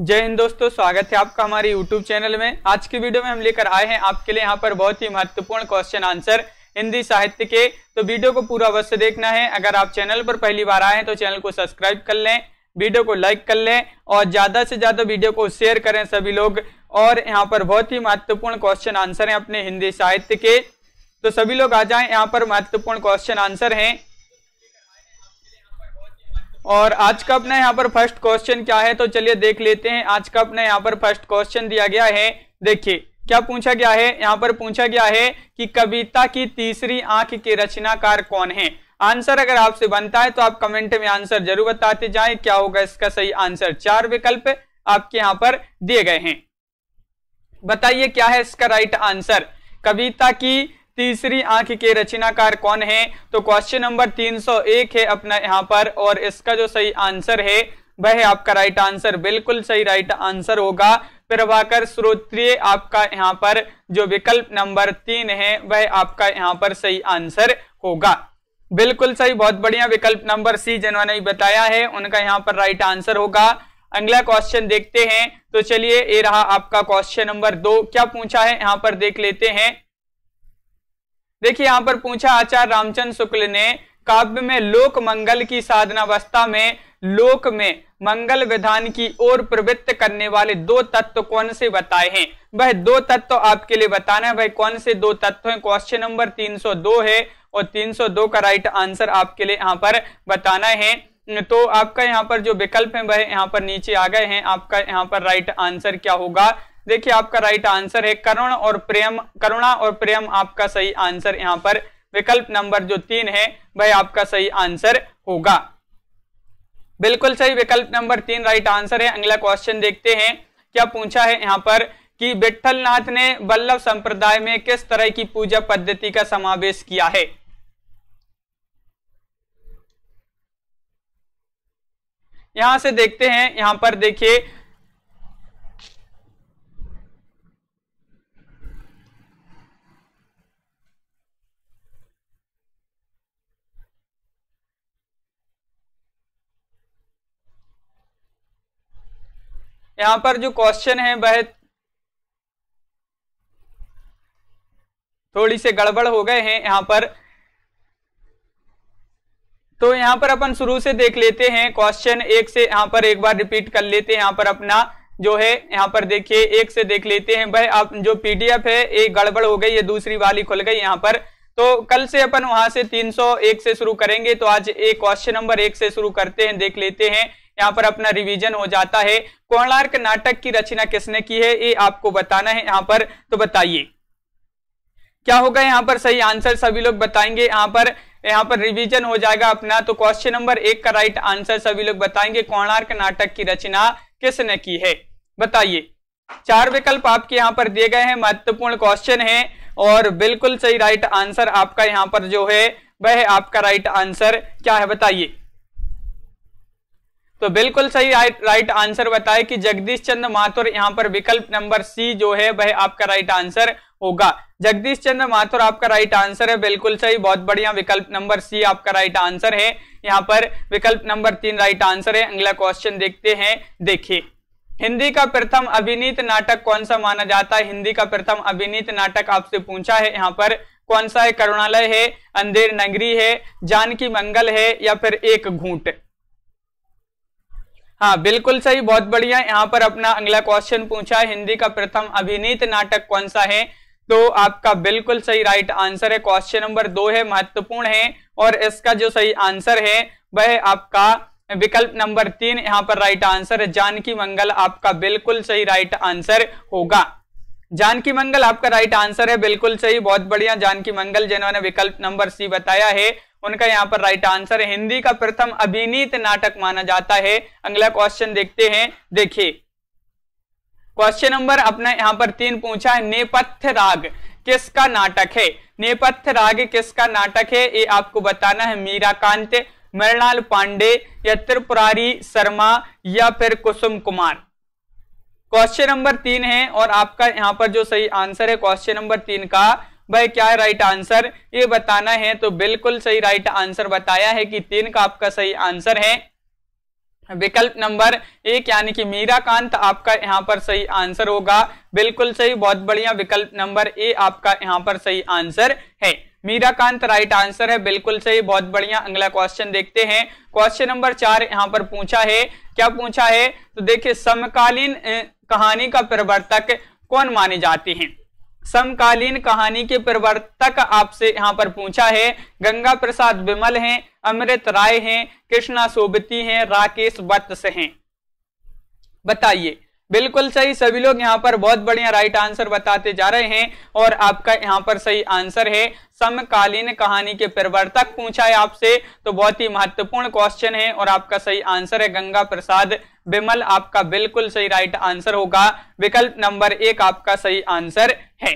जय हिंद दोस्तों स्वागत है आपका हमारे YouTube चैनल में आज की वीडियो में हम लेकर आए हैं आपके लिए यहाँ पर बहुत ही महत्वपूर्ण क्वेश्चन आंसर हिंदी साहित्य के तो वीडियो को पूरा अवश्य देखना है अगर आप चैनल पर पहली बार आए हैं तो चैनल को सब्सक्राइब कर लें वीडियो को लाइक कर लें और ज़्यादा से ज़्यादा वीडियो को शेयर करें सभी लोग और यहाँ पर बहुत ही महत्वपूर्ण क्वेश्चन आंसर है अपने हिंदी साहित्य के तो सभी लोग आ जाए यहाँ पर महत्वपूर्ण क्वेश्चन आंसर है और आज का अपना यहाँ पर फर्स्ट क्वेश्चन क्या है तो चलिए देख लेते हैं आज का अपना यहाँ पर फर्स्ट क्वेश्चन दिया गया है देखिए क्या पूछा गया है यहाँ पर पूछा गया है कि कविता की तीसरी आंख के रचनाकार कौन है आंसर अगर आपसे बनता है तो आप कमेंट में आंसर जरूर बताते जाए क्या होगा इसका सही आंसर चार विकल्प आपके यहाँ पर दिए गए हैं बताइए क्या है इसका राइट आंसर कविता की तीसरी आंख के रचनाकार कौन है तो क्वेश्चन नंबर 301 है अपना यहाँ पर और इसका जो सही आंसर है वह आपका राइट आंसर बिल्कुल सही राइट आंसर होगा प्रभाकर श्रोत्रिय आपका यहाँ पर जो विकल्प नंबर तीन है वह आपका यहाँ पर सही आंसर होगा बिल्कुल सही बहुत बढ़िया विकल्प नंबर सी जिन्होंने बताया है उनका यहाँ पर राइट आंसर होगा अगला क्वेश्चन देखते हैं तो चलिए ये रहा आपका क्वेश्चन नंबर दो क्या पूछा है यहाँ पर देख लेते हैं देखिए यहाँ पर पूछा आचार्य रामचंद्र शुक्ल ने काव्य में लोक मंगल की साधनावस्था में लोक में मंगल विधान की ओर प्रवृत्त करने वाले दो तत्व कौन से बताए हैं वह दो तत्व आपके लिए बताना है भाई कौन से दो तत्व हैं क्वेश्चन नंबर 302 है और 302 का राइट आंसर आपके लिए यहाँ पर बताना है तो आपका यहाँ पर जो विकल्प है वह यहाँ पर नीचे आ गए हैं आपका यहाँ पर राइट आंसर क्या होगा देखिए आपका राइट आंसर है करुण और प्रेम करुणा और प्रेम आपका सही आंसर यहाँ पर विकल्प नंबर जो तीन है वह आपका सही आंसर होगा बिल्कुल सही विकल्प नंबर तीन राइट आंसर है अगला क्वेश्चन देखते हैं क्या पूछा है यहाँ पर कि नाथ ने बल्लभ संप्रदाय में किस तरह की पूजा पद्धति का समावेश किया है यहां से देखते हैं यहां पर देखिए यहां पर जो क्वेश्चन है वह थोड़ी से गड़बड़ हो गए हैं यहां पर तो यहां पर अपन शुरू से देख लेते हैं क्वेश्चन एक से यहां पर एक बार रिपीट कर लेते हैं यहां पर अपना जो है यहाँ पर देखिए एक से देख लेते हैं भाई आप जो पीडीएफ है ये गड़बड़ हो गई ये दूसरी वाली खुल गई यहां पर तो कल से अपन वहां से 301 से शुरू करेंगे तो आज एक क्वेश्चन नंबर एक से शुरू करते हैं देख लेते हैं यहाँ पर अपना रिवीजन हो जाता है कोणार्क नाटक की रचना किसने की है ये आपको बताना है यहाँ पर तो बताइए क्या होगा यहाँ पर सही आंसर सभी लोग बताएंगे यहाँ पर यहाँ पर रिवीजन हो जाएगा अपना तो क्वेश्चन नंबर एक का राइट आंसर सभी लोग बताएंगे कोणार्क नाटक की रचना किसने की है बताइए चार विकल्प आपके यहाँ पर दिए गए हैं महत्वपूर्ण क्वेश्चन है और बिल्कुल सही राइट आंसर आपका यहाँ पर जो है वह आपका राइट आंसर क्या है बताइए तो बिल्कुल सही राइट आंसर बताए कि जगदीश चंद्र माथुर यहाँ पर विकल्प नंबर सी जो है वह आपका राइट आंसर होगा जगदीश चंद्र माथुर आपका राइट आंसर है बिल्कुल सही बहुत बढ़िया विकल्प नंबर सी आपका राइट आंसर है यहाँ पर विकल्प नंबर तीन राइट आंसर है अगला क्वेश्चन देखते हैं देखिए हिंदी का प्रथम अभिनीत नाटक कौन सा माना जाता है हिंदी का प्रथम अभिनीत नाटक आपसे पूछा है यहाँ पर कौन सा है करुणालय है अंधेर नगरी है जानकी मंगल है या फिर एक घूट हाँ बिल्कुल सही बहुत बढ़िया यहाँ पर अपना अगला क्वेश्चन पूछा है हिंदी का प्रथम अभिनीत नाटक कौन सा है तो आपका बिल्कुल सही राइट आंसर है क्वेश्चन नंबर दो है महत्वपूर्ण है और इसका जो सही आंसर है वह आपका विकल्प नंबर तीन यहाँ पर राइट आंसर है जानकी मंगल आपका बिल्कुल सही राइट आंसर होगा जानकी मंगल आपका राइट आंसर है बिल्कुल सही बहुत बढ़िया जानकी मंगल जिन्होंने विकल्प नंबर सी बताया है उनका यहाँ पर राइट आंसर है हिंदी का प्रथम अभिनीत नाटक माना जाता है अगला क्वेश्चन देखते हैं देखिए क्वेश्चन नंबर अपना यहाँ पर तीन पूछा है नेपथ्य राग किसका नाटक है नेपथ्य राग किसका नाटक है ये आपको बताना है मीरा कांत मृणाल पांडे या त्रिपुरारी शर्मा या फिर कुसुम कुमार क्वेश्चन नंबर तीन है और आपका यहाँ पर जो सही आंसर है क्वेश्चन नंबर तीन का भाई क्या राइट आंसर ये बताना है तो बिल्कुल सही राइट आंसर बताया है कि तीन का आपका सही आंसर है विकल्प नंबर एक यानी कि मीरा कांत आपका यहाँ पर सही आंसर होगा बिल्कुल सही बहुत बढ़िया विकल्प नंबर ए आपका यहाँ पर सही आंसर है मीराकांत राइट आंसर है बिल्कुल सही बहुत बढ़िया अगला क्वेश्चन देखते हैं क्वेश्चन नंबर चार यहाँ पर पूछा है क्या पूछा है तो देखिए समकालीन कहानी का प्रवर्तक कौन माने जाते हैं समकालीन कहानी के प्रवर्तक आपसे यहाँ पर पूछा है गंगा प्रसाद विमल हैं अमृत राय हैं कृष्णा सोबती हैं राकेश वत्स हैं बताइए बिल्कुल सही सभी लोग यहाँ पर बहुत बढ़िया राइट आंसर बताते जा रहे हैं और आपका यहाँ पर सही आंसर है समकालीन कहानी के प्रवर्तक पूछा है आपसे तो बहुत ही महत्वपूर्ण क्वेश्चन है और आपका सही आंसर है गंगा प्रसाद बिमल आपका बिल्कुल सही राइट आंसर होगा विकल्प नंबर एक आपका सही आंसर है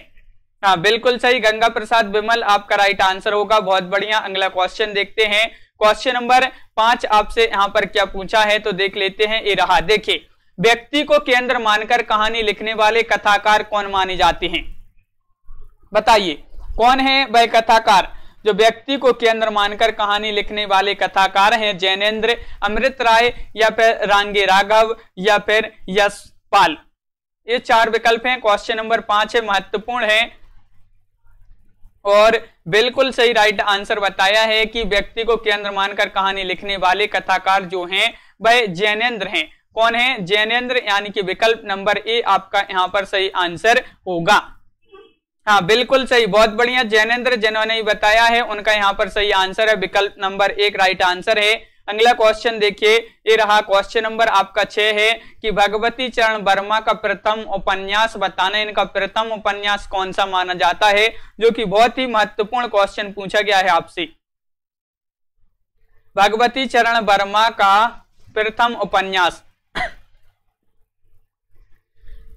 हाँ बिल्कुल सही गंगा प्रसाद बिमल आपका राइट आंसर होगा बहुत बढ़िया अगला क्वेश्चन देखते हैं क्वेश्चन नंबर पांच आपसे यहाँ पर क्या पूछा है तो देख लेते हैं ये रहा देखिए व्यक्ति को केंद्र मानकर कहानी लिखने वाले कथाकार कौन माने जाते हैं बताइए कौन है वह कथाकार जो व्यक्ति को केंद्र मानकर कहानी लिखने वाले कथाकार हैं जैनेन्द्र अमृत राय या फिर रांगे राघव या फिर यशपाल ये चार विकल्प हैं क्वेश्चन नंबर पांच है महत्वपूर्ण है और बिल्कुल सही राइट आंसर बताया है कि व्यक्ति को केंद्र मानकर कहानी लिखने वाले कथाकार जो हैं वह जैनेन्द्र हैं कौन है जैनेन्द्र यानी कि विकल्प नंबर ए आपका यहां पर सही आंसर होगा हाँ बिल्कुल सही बहुत बढ़िया जैनेन्द्र जिन्होंने बताया है उनका यहाँ पर सही आंसर है विकल्प नंबर एक राइट आंसर है अगला क्वेश्चन देखिए ये रहा क्वेश्चन नंबर आपका छह है कि भगवती चरण वर्मा का प्रथम उपन्यास बताना इनका प्रथम उपन्यास कौन सा माना जाता है जो कि बहुत ही महत्वपूर्ण क्वेश्चन पूछा गया है आपसे भगवती चरण वर्मा का प्रथम उपन्यास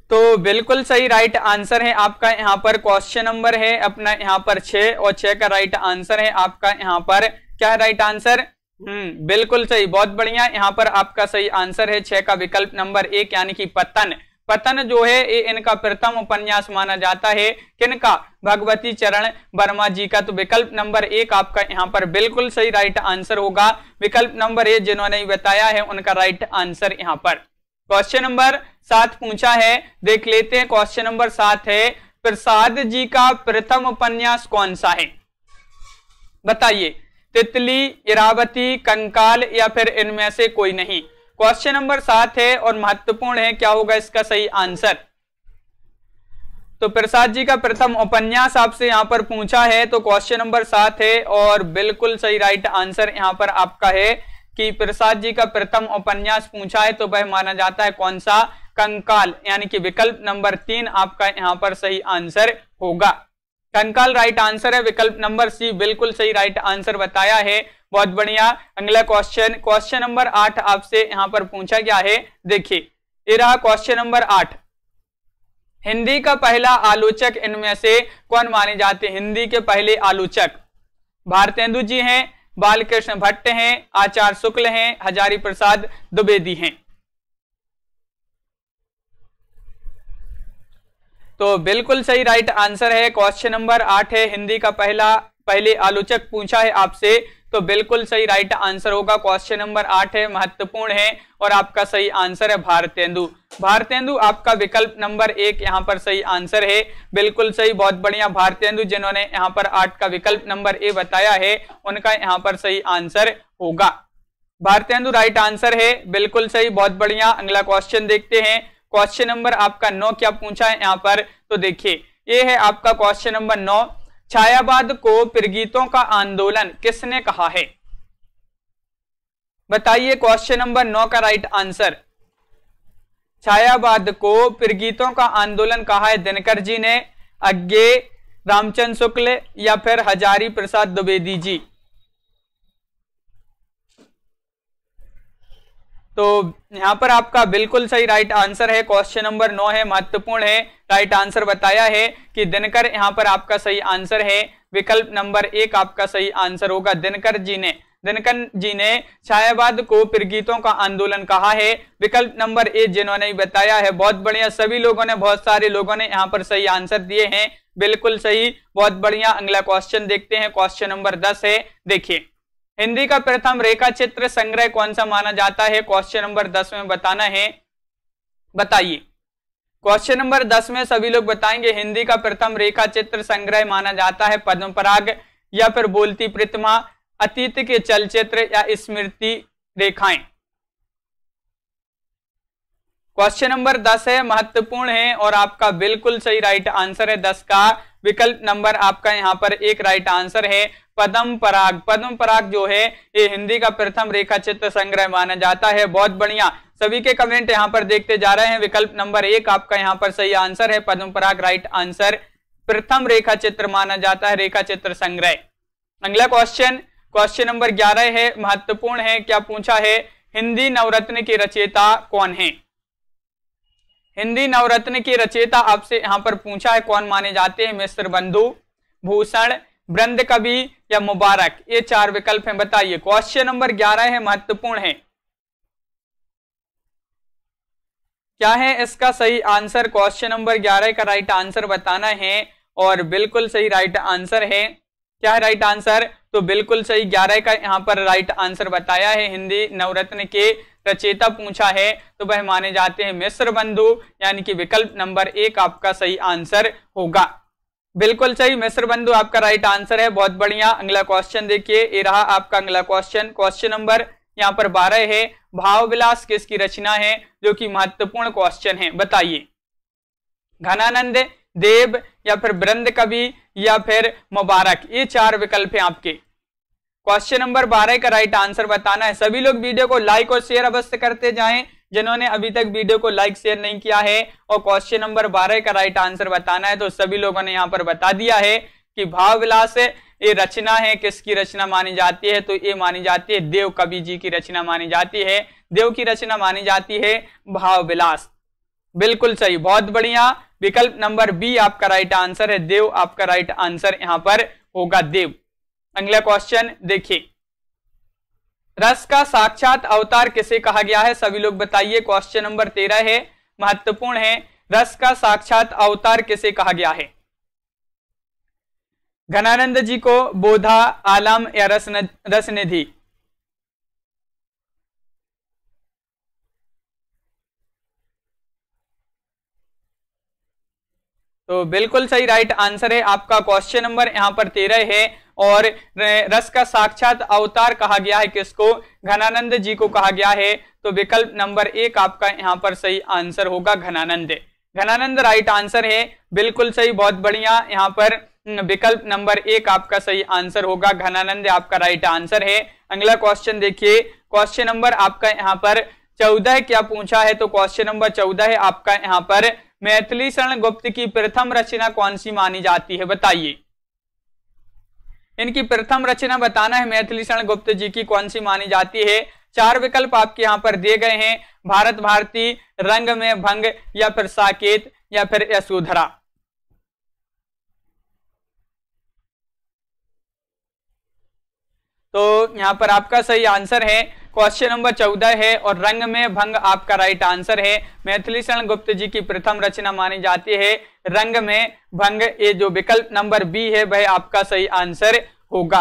तो बिल्कुल सही राइट आंसर है आपका यहाँ पर क्वेश्चन नंबर है अपना यहाँ पर छे और छे का राइट आंसर है आपका यहाँ पर क्या है राइट आंसर हम्म बिल्कुल सही बहुत बढ़िया यहाँ पर आपका सही आंसर है छह का विकल्प नंबर एक यानी कि पतन पतन जो है ये इनका प्रथम उपन्यास माना जाता है किनका भगवती चरण वर्मा जी का तो विकल्प नंबर एक आपका यहाँ पर बिल्कुल सही राइट आंसर होगा विकल्प नंबर एक जिन्होंने बताया है उनका राइट आंसर यहाँ पर क्वेश्चन नंबर सात पूछा है देख लेते हैं क्वेश्चन नंबर सात है प्रसाद जी का प्रथम उपन्यास कौन सा है बताइए तितली इरावती कंकाल या फिर इनमें से कोई नहीं क्वेश्चन नंबर सात है और महत्वपूर्ण है क्या होगा इसका सही आंसर तो प्रसाद जी का प्रथम उपन्यास आपसे यहां पर पूछा है तो क्वेश्चन नंबर सात है और बिल्कुल सही राइट आंसर यहां पर आपका है कि प्रसाद जी का प्रथम उपन्यास पूछा है तो वह माना जाता है कौन सा कंकाल यानी कि विकल्प नंबर तीन आपका यहाँ पर सही आंसर होगा कंकाल राइट आंसर है विकल्प नंबर सी बिल्कुल सही राइट आंसर बताया है बहुत बढ़िया अगला क्वेश्चन क्वेश्चन नंबर आठ आपसे यहाँ पर पूछा गया है देखिए ये रहा क्वेश्चन नंबर आठ हिंदी का पहला आलोचक इनमें से कौन माने जाते हिंदी के पहले आलोचक भारतेंदु जी हैं बालकृष्ण भट्ट हैं आचार्य शुक्ल हैं हजारी प्रसाद द्विवेदी हैं तो बिल्कुल सही राइट आंसर है क्वेश्चन नंबर आठ है हिंदी का पहला पहले आलोचक पूछा है आपसे तो बिल्कुल सही राइट आंसर होगा क्वेश्चन नंबर आठ है महत्वपूर्ण है और आपका सही आंसर है भारतेंदु भारतेंदु आपका विकल्प नंबर एक यहाँ पर सही आंसर है बिल्कुल सही बहुत बढ़िया भारतेंदु जिन्होंने यहाँ पर आठ का विकल्प नंबर ए बताया है उनका यहाँ पर सही आंसर होगा भारतेंदु राइट आंसर है बिल्कुल सही बहुत बढ़िया अगला क्वेश्चन देखते हैं क्वेश्चन नंबर आपका नौ क्या पूछा है यहाँ पर तो देखिए ये है आपका क्वेश्चन नंबर नौ छायावाद को प्रगीतों का आंदोलन किसने कहा है बताइए क्वेश्चन नंबर नौ का राइट आंसर छायावाद को प्रगीतों का आंदोलन कहा है दिनकर जी ने अज्ञे रामचंद्र शुक्ल या फिर हजारी प्रसाद द्विवेदी जी तो यहाँ पर आपका बिल्कुल सही राइट आंसर है क्वेश्चन नंबर नौ है महत्वपूर्ण है राइट आंसर बताया है कि दिनकर यहाँ पर आपका सही आंसर है विकल्प नंबर एक आपका सही आंसर होगा दिनकर जी ने दिनकर जी ने छायावाद को प्रगीतों का आंदोलन कहा है विकल्प नंबर ए जिन्होंने बताया है बहुत बढ़िया सभी लोगों ने बहुत सारे लोगों ने यहाँ पर सही आंसर दिए हैं बिल्कुल सही बहुत बढ़िया अगला क्वेश्चन देखते हैं क्वेश्चन नंबर दस है देखिए हिंदी का प्रथम रेखा चित्र संग्रह कौन सा माना जाता है क्वेश्चन नंबर दस में बताना है बताइए क्वेश्चन नंबर दस में सभी लोग बताएंगे हिंदी का प्रथम रेखा चित्र संग्रह माना जाता है पद्म पराग या फिर बोलती प्रतिमा अतीत के चलचित्र या स्मृति रेखाएं क्वेश्चन नंबर दस है महत्वपूर्ण है और आपका बिल्कुल सही राइट आंसर है दस का विकल्प नंबर आपका यहाँ पर एक राइट आंसर है पद्म पराग पद्म पराग जो है ये हिंदी का प्रथम रेखा चित्र संग्रह माना जाता है बहुत बढ़िया सभी के कमेंट यहाँ पर देखते जा रहे हैं विकल्प नंबर एक आपका यहाँ पर सही आंसर है पद्म पराग राइट आंसर प्रथम रेखा चित्र माना जाता है रेखा चित्र संग्रह अगला क्वेश्चन क्वेश्चन नंबर ग्यारह है महत्वपूर्ण है क्या पूछा है हिंदी नवरत्न की रचयिता कौन है हिंदी नवरत्न के रचयिता आपसे यहाँ पर पूछा है कौन माने जाते हैं मिस्र बंधु भूषण ब्रंद कवि या मुबारक ये चार विकल्प हैं बताइए क्वेश्चन नंबर ग्यारह है महत्वपूर्ण है क्या है इसका सही आंसर क्वेश्चन नंबर ग्यारह का राइट आंसर बताना है और बिल्कुल सही राइट आंसर है क्या है राइट आंसर तो बिल्कुल सही ग्यारह का यहाँ पर राइट आंसर बताया है हिंदी नवरत्न के रचेता पूछा है तो वह माने जाते हैं मिश्र बंधु यानी कि विकल्प नंबर एक आपका सही आंसर होगा बिल्कुल सही मिश्र बंधु आपका राइट आंसर है बहुत बढ़िया अगला क्वेश्चन देखिए ये रहा आपका अगला क्वेश्चन क्वेश्चन नंबर यहाँ पर बारह है भाव विलास किसकी रचना है जो कि महत्वपूर्ण क्वेश्चन है बताइए घनानंद देव या फिर ब्रंद कवि या फिर मुबारक ये चार विकल्प हैं आपके क्वेश्चन नंबर बारह का राइट आंसर बताना है सभी लोग वीडियो को लाइक और शेयर अवश्य करते जाएं जिन्होंने अभी तक वीडियो को लाइक शेयर नहीं किया है और क्वेश्चन नंबर बारह का राइट आंसर बताना है तो सभी लोगों ने यहाँ पर बता दिया है कि भाव विलास ये रचना है किसकी रचना मानी जाती है तो ये मानी जाती है देव कवि जी की रचना मानी जाती है देव की रचना मानी जाती है भाव विलास बिल्कुल सही बहुत बढ़िया विकल्प नंबर बी आपका राइट आंसर है देव आपका राइट आंसर यहाँ पर होगा देव अगला क्वेश्चन देखिए रस का साक्षात अवतार किसे कहा गया है सभी लोग बताइए क्वेश्चन नंबर तेरह है महत्वपूर्ण है रस का साक्षात अवतार किसे कहा गया है घनानंद जी को बोधा आलम या रसनिधि रस तो बिल्कुल सही राइट आंसर है आपका क्वेश्चन नंबर यहां पर तेरह है और रस का साक्षात अवतार कहा गया है किसको घनानंद जी को कहा गया है तो विकल्प नंबर एक आपका यहाँ पर सही आंसर होगा घनानंद घनानंद राइट आंसर है बिल्कुल सही बहुत बढ़िया यहाँ पर विकल्प नंबर एक आपका सही आंसर होगा घनानंद आपका राइट आंसर है अगला क्वेश्चन देखिए क्वेश्चन नंबर आपका यहाँ पर चौदह क्या पूछा है तो क्वेश्चन नंबर चौदह है आपका यहाँ पर मैथिली शरण गुप्त की प्रथम रचना कौन सी मानी जाती है बताइए इनकी प्रथम रचना बताना है मैथिली शरण गुप्त जी की कौन सी मानी जाती है चार विकल्प आपके यहाँ पर दिए गए हैं भारत भारती रंग में भंग या फिर साकेत या फिर यशोधरा तो यहाँ पर आपका सही आंसर है क्वेश्चन नंबर चौदह है और रंग में भंग आपका राइट आंसर है मैथिली शरण गुप्त जी की प्रथम रचना मानी जाती है रंग में भंग ये जो विकल्प नंबर बी है वह आपका सही आंसर होगा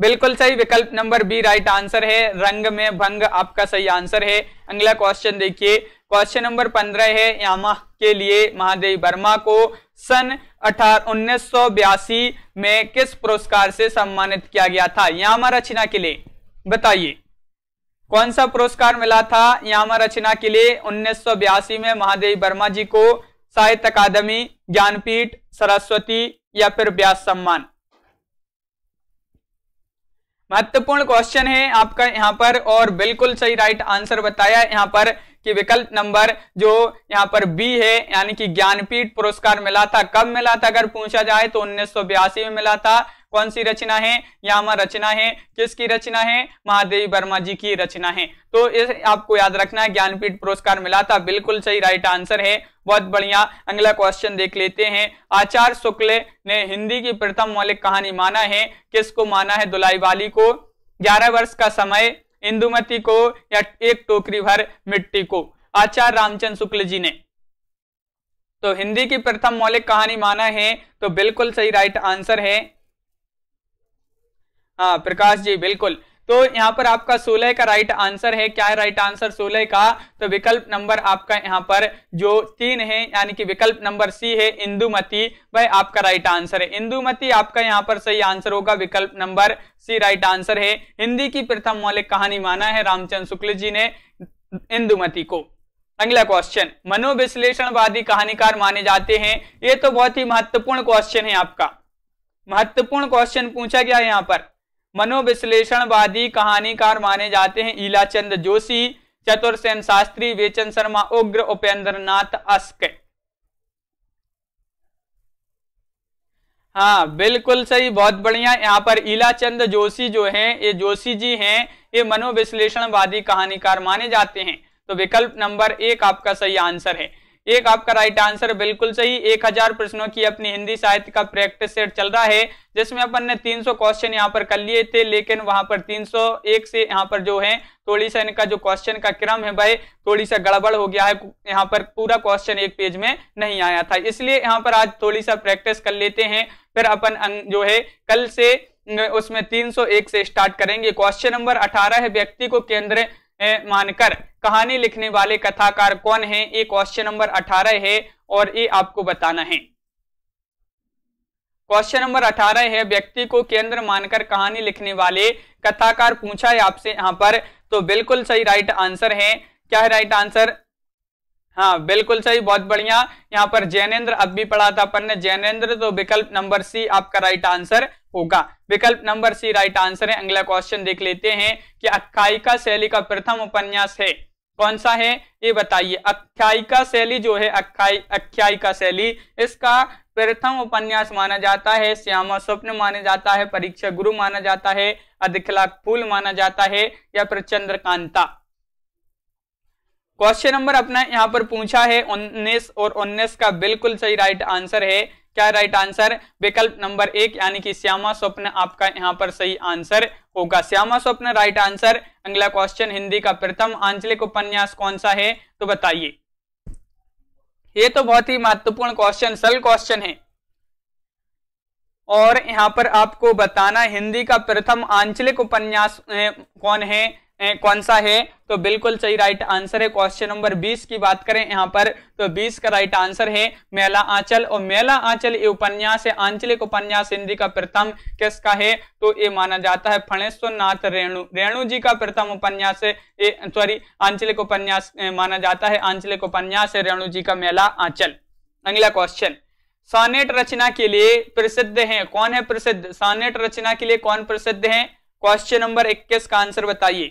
बिल्कुल सही विकल्प नंबर बी राइट आंसर है रंग में भंग आपका सही आंसर है अगला क्वेश्चन देखिए क्वेश्चन नंबर पंद्रह है यामा के लिए महादेव वर्मा को सन अठारह उन्नीस में किस पुरस्कार से सम्मानित किया गया था यामा रचना के लिए बताइए कौन सा पुरस्कार मिला था याम रचना के लिए उन्नीस में महादेव वर्मा जी को साहित्य अकादमी ज्ञानपीठ सरस्वती या फिर व्यास सम्मान महत्वपूर्ण क्वेश्चन है आपका यहाँ पर और बिल्कुल सही राइट आंसर बताया यहाँ पर कि विकल्प नंबर जो यहाँ पर बी है यानी कि ज्ञानपीठ पुरस्कार मिला था कब मिला था अगर पूछा जाए तो उन्नीस में मिला था कौन सी रचना है यामा रचना है किसकी रचना है महादेवी वर्मा जी की रचना है तो इस आपको याद रखना है ज्ञानपीठ पुरस्कार मिला था बिल्कुल सही राइट आंसर है बहुत बढ़िया अगला क्वेश्चन देख लेते हैं आचार्य शुक्ल ने हिंदी की प्रथम मौलिक कहानी माना है किसको माना है दुलाई वाली को ग्यारह वर्ष का समय इंदुमती को या एक टोकरी भर मिट्टी को आचार्य रामचंद्र शुक्ल जी ने तो हिंदी की प्रथम मौलिक कहानी माना है तो बिल्कुल सही राइट आंसर है हाँ प्रकाश जी बिल्कुल तो यहाँ पर आपका सोलह का राइट आंसर है क्या है राइट आंसर सोलह का तो विकल्प नंबर आपका यहाँ पर जो तीन है यानी कि विकल्प नंबर सी है इंदुमती वह आपका राइट आंसर है इंदुमती आपका यहाँ पर सही आंसर होगा विकल्प नंबर सी राइट आंसर है हिंदी की प्रथम मौलिक कहानी माना है रामचंद्र शुक्ल जी ने इंदुमती को अगला क्वेश्चन मनोविश्लेषणवादी कहानीकार माने जाते हैं ये तो बहुत ही महत्वपूर्ण क्वेश्चन है आपका महत्वपूर्ण क्वेश्चन पूछा गया है यहाँ पर मनोविश्लेषणवादी कहानीकार माने जाते हैं ईलाचंद जोशी चतुरसेन शास्त्री वेचन शर्मा उग्र उपेंद्र नाथ अस्क हाँ बिल्कुल सही बहुत बढ़िया यहाँ पर ईलाचंद जोशी जो हैं ये जोशी जी हैं ये मनोविश्लेषणवादी कहानीकार माने जाते हैं तो विकल्प नंबर एक आपका सही आंसर है एक आपका राइट आंसर बिल्कुल सही एक हजार प्रश्नों की अपनी हिंदी साहित्य का प्रैक्टिस सेट चल रहा है जिसमें अपन ने 300 क्वेश्चन यहाँ पर कर लिए थे लेकिन वहां पर 301 से यहाँ पर जो है थोड़ी सा इनका जो क्वेश्चन का क्रम है भाई थोड़ी सा गड़बड़ हो गया है यहाँ पर पूरा क्वेश्चन एक पेज में नहीं आया था इसलिए यहाँ पर आज थोड़ी सा प्रैक्टिस कर लेते हैं फिर अपन अं, जो है कल से उसमें 301 से स्टार्ट करेंगे क्वेश्चन नंबर 18 है व्यक्ति को केंद्र मानकर कहानी लिखने वाले कथाकार कौन है ये क्वेश्चन नंबर 18 है और ये आपको बताना है क्वेश्चन नंबर 18 है व्यक्ति को केंद्र मानकर कहानी लिखने वाले कथाकार पूछा है आपसे यहां पर तो बिल्कुल सही राइट आंसर है क्या है राइट आंसर हाँ बिल्कुल सही बहुत बढ़िया यहाँ पर जैनेन्द्र अब भी पढ़ा था अपन ने जैनेन्द्र तो विकल्प नंबर सी आपका राइट आंसर होगा विकल्प नंबर सी राइट आंसर है अगला क्वेश्चन देख लेते हैं कि अख्यायिका शैली का प्रथम उपन्यास है कौन सा है ये बताइए अख्यायिका शैली जो है अख्याय अख्यायिका शैली इसका प्रथम उपन्यास माना जाता है श्यामा स्वप्न माना जाता है परीक्षा गुरु माना जाता है अधिकला फूल माना जाता है या फिर चंद्रकांता क्वेश्चन नंबर अपना यहाँ पर पूछा है उन्नीस और उन्नीस का बिल्कुल सही राइट आंसर है क्या राइट आंसर विकल्प नंबर एक यानी कि श्यामा स्वप्न आपका यहाँ पर सही आंसर होगा श्यामा स्वप्न राइट आंसर अगला क्वेश्चन हिंदी का प्रथम आंचलिक उपन्यास कौन सा है तो बताइए ये तो बहुत ही महत्वपूर्ण क्वेश्चन सरल क्वेश्चन है और यहाँ पर आपको बताना हिंदी का प्रथम आंचलिक उपन्यास कौन है कौन सा है तो बिल्कुल सही राइट आंसर है क्वेश्चन नंबर 20 की बात करें यहाँ पर तो 20 का राइट आंसर है मेला आंचल और मेला आंचल ये उपन्यास है आंचलिक उपन्यास हिंदी का प्रथम किसका है तो ये माना जाता है फणेश्वर नाथ रेणु रेणु जी का प्रथम उपन्यास है सॉरी आंचलिक उपन्यास माना जाता है आंचलिक उपन्यास है रेणु जी का मेला आंचल अगला क्वेश्चन सानेट रचना के लिए प्रसिद्ध है कौन है प्रसिद्ध सानेट रचना के लिए कौन प्रसिद्ध है क्वेश्चन नंबर 21 का आंसर बताइए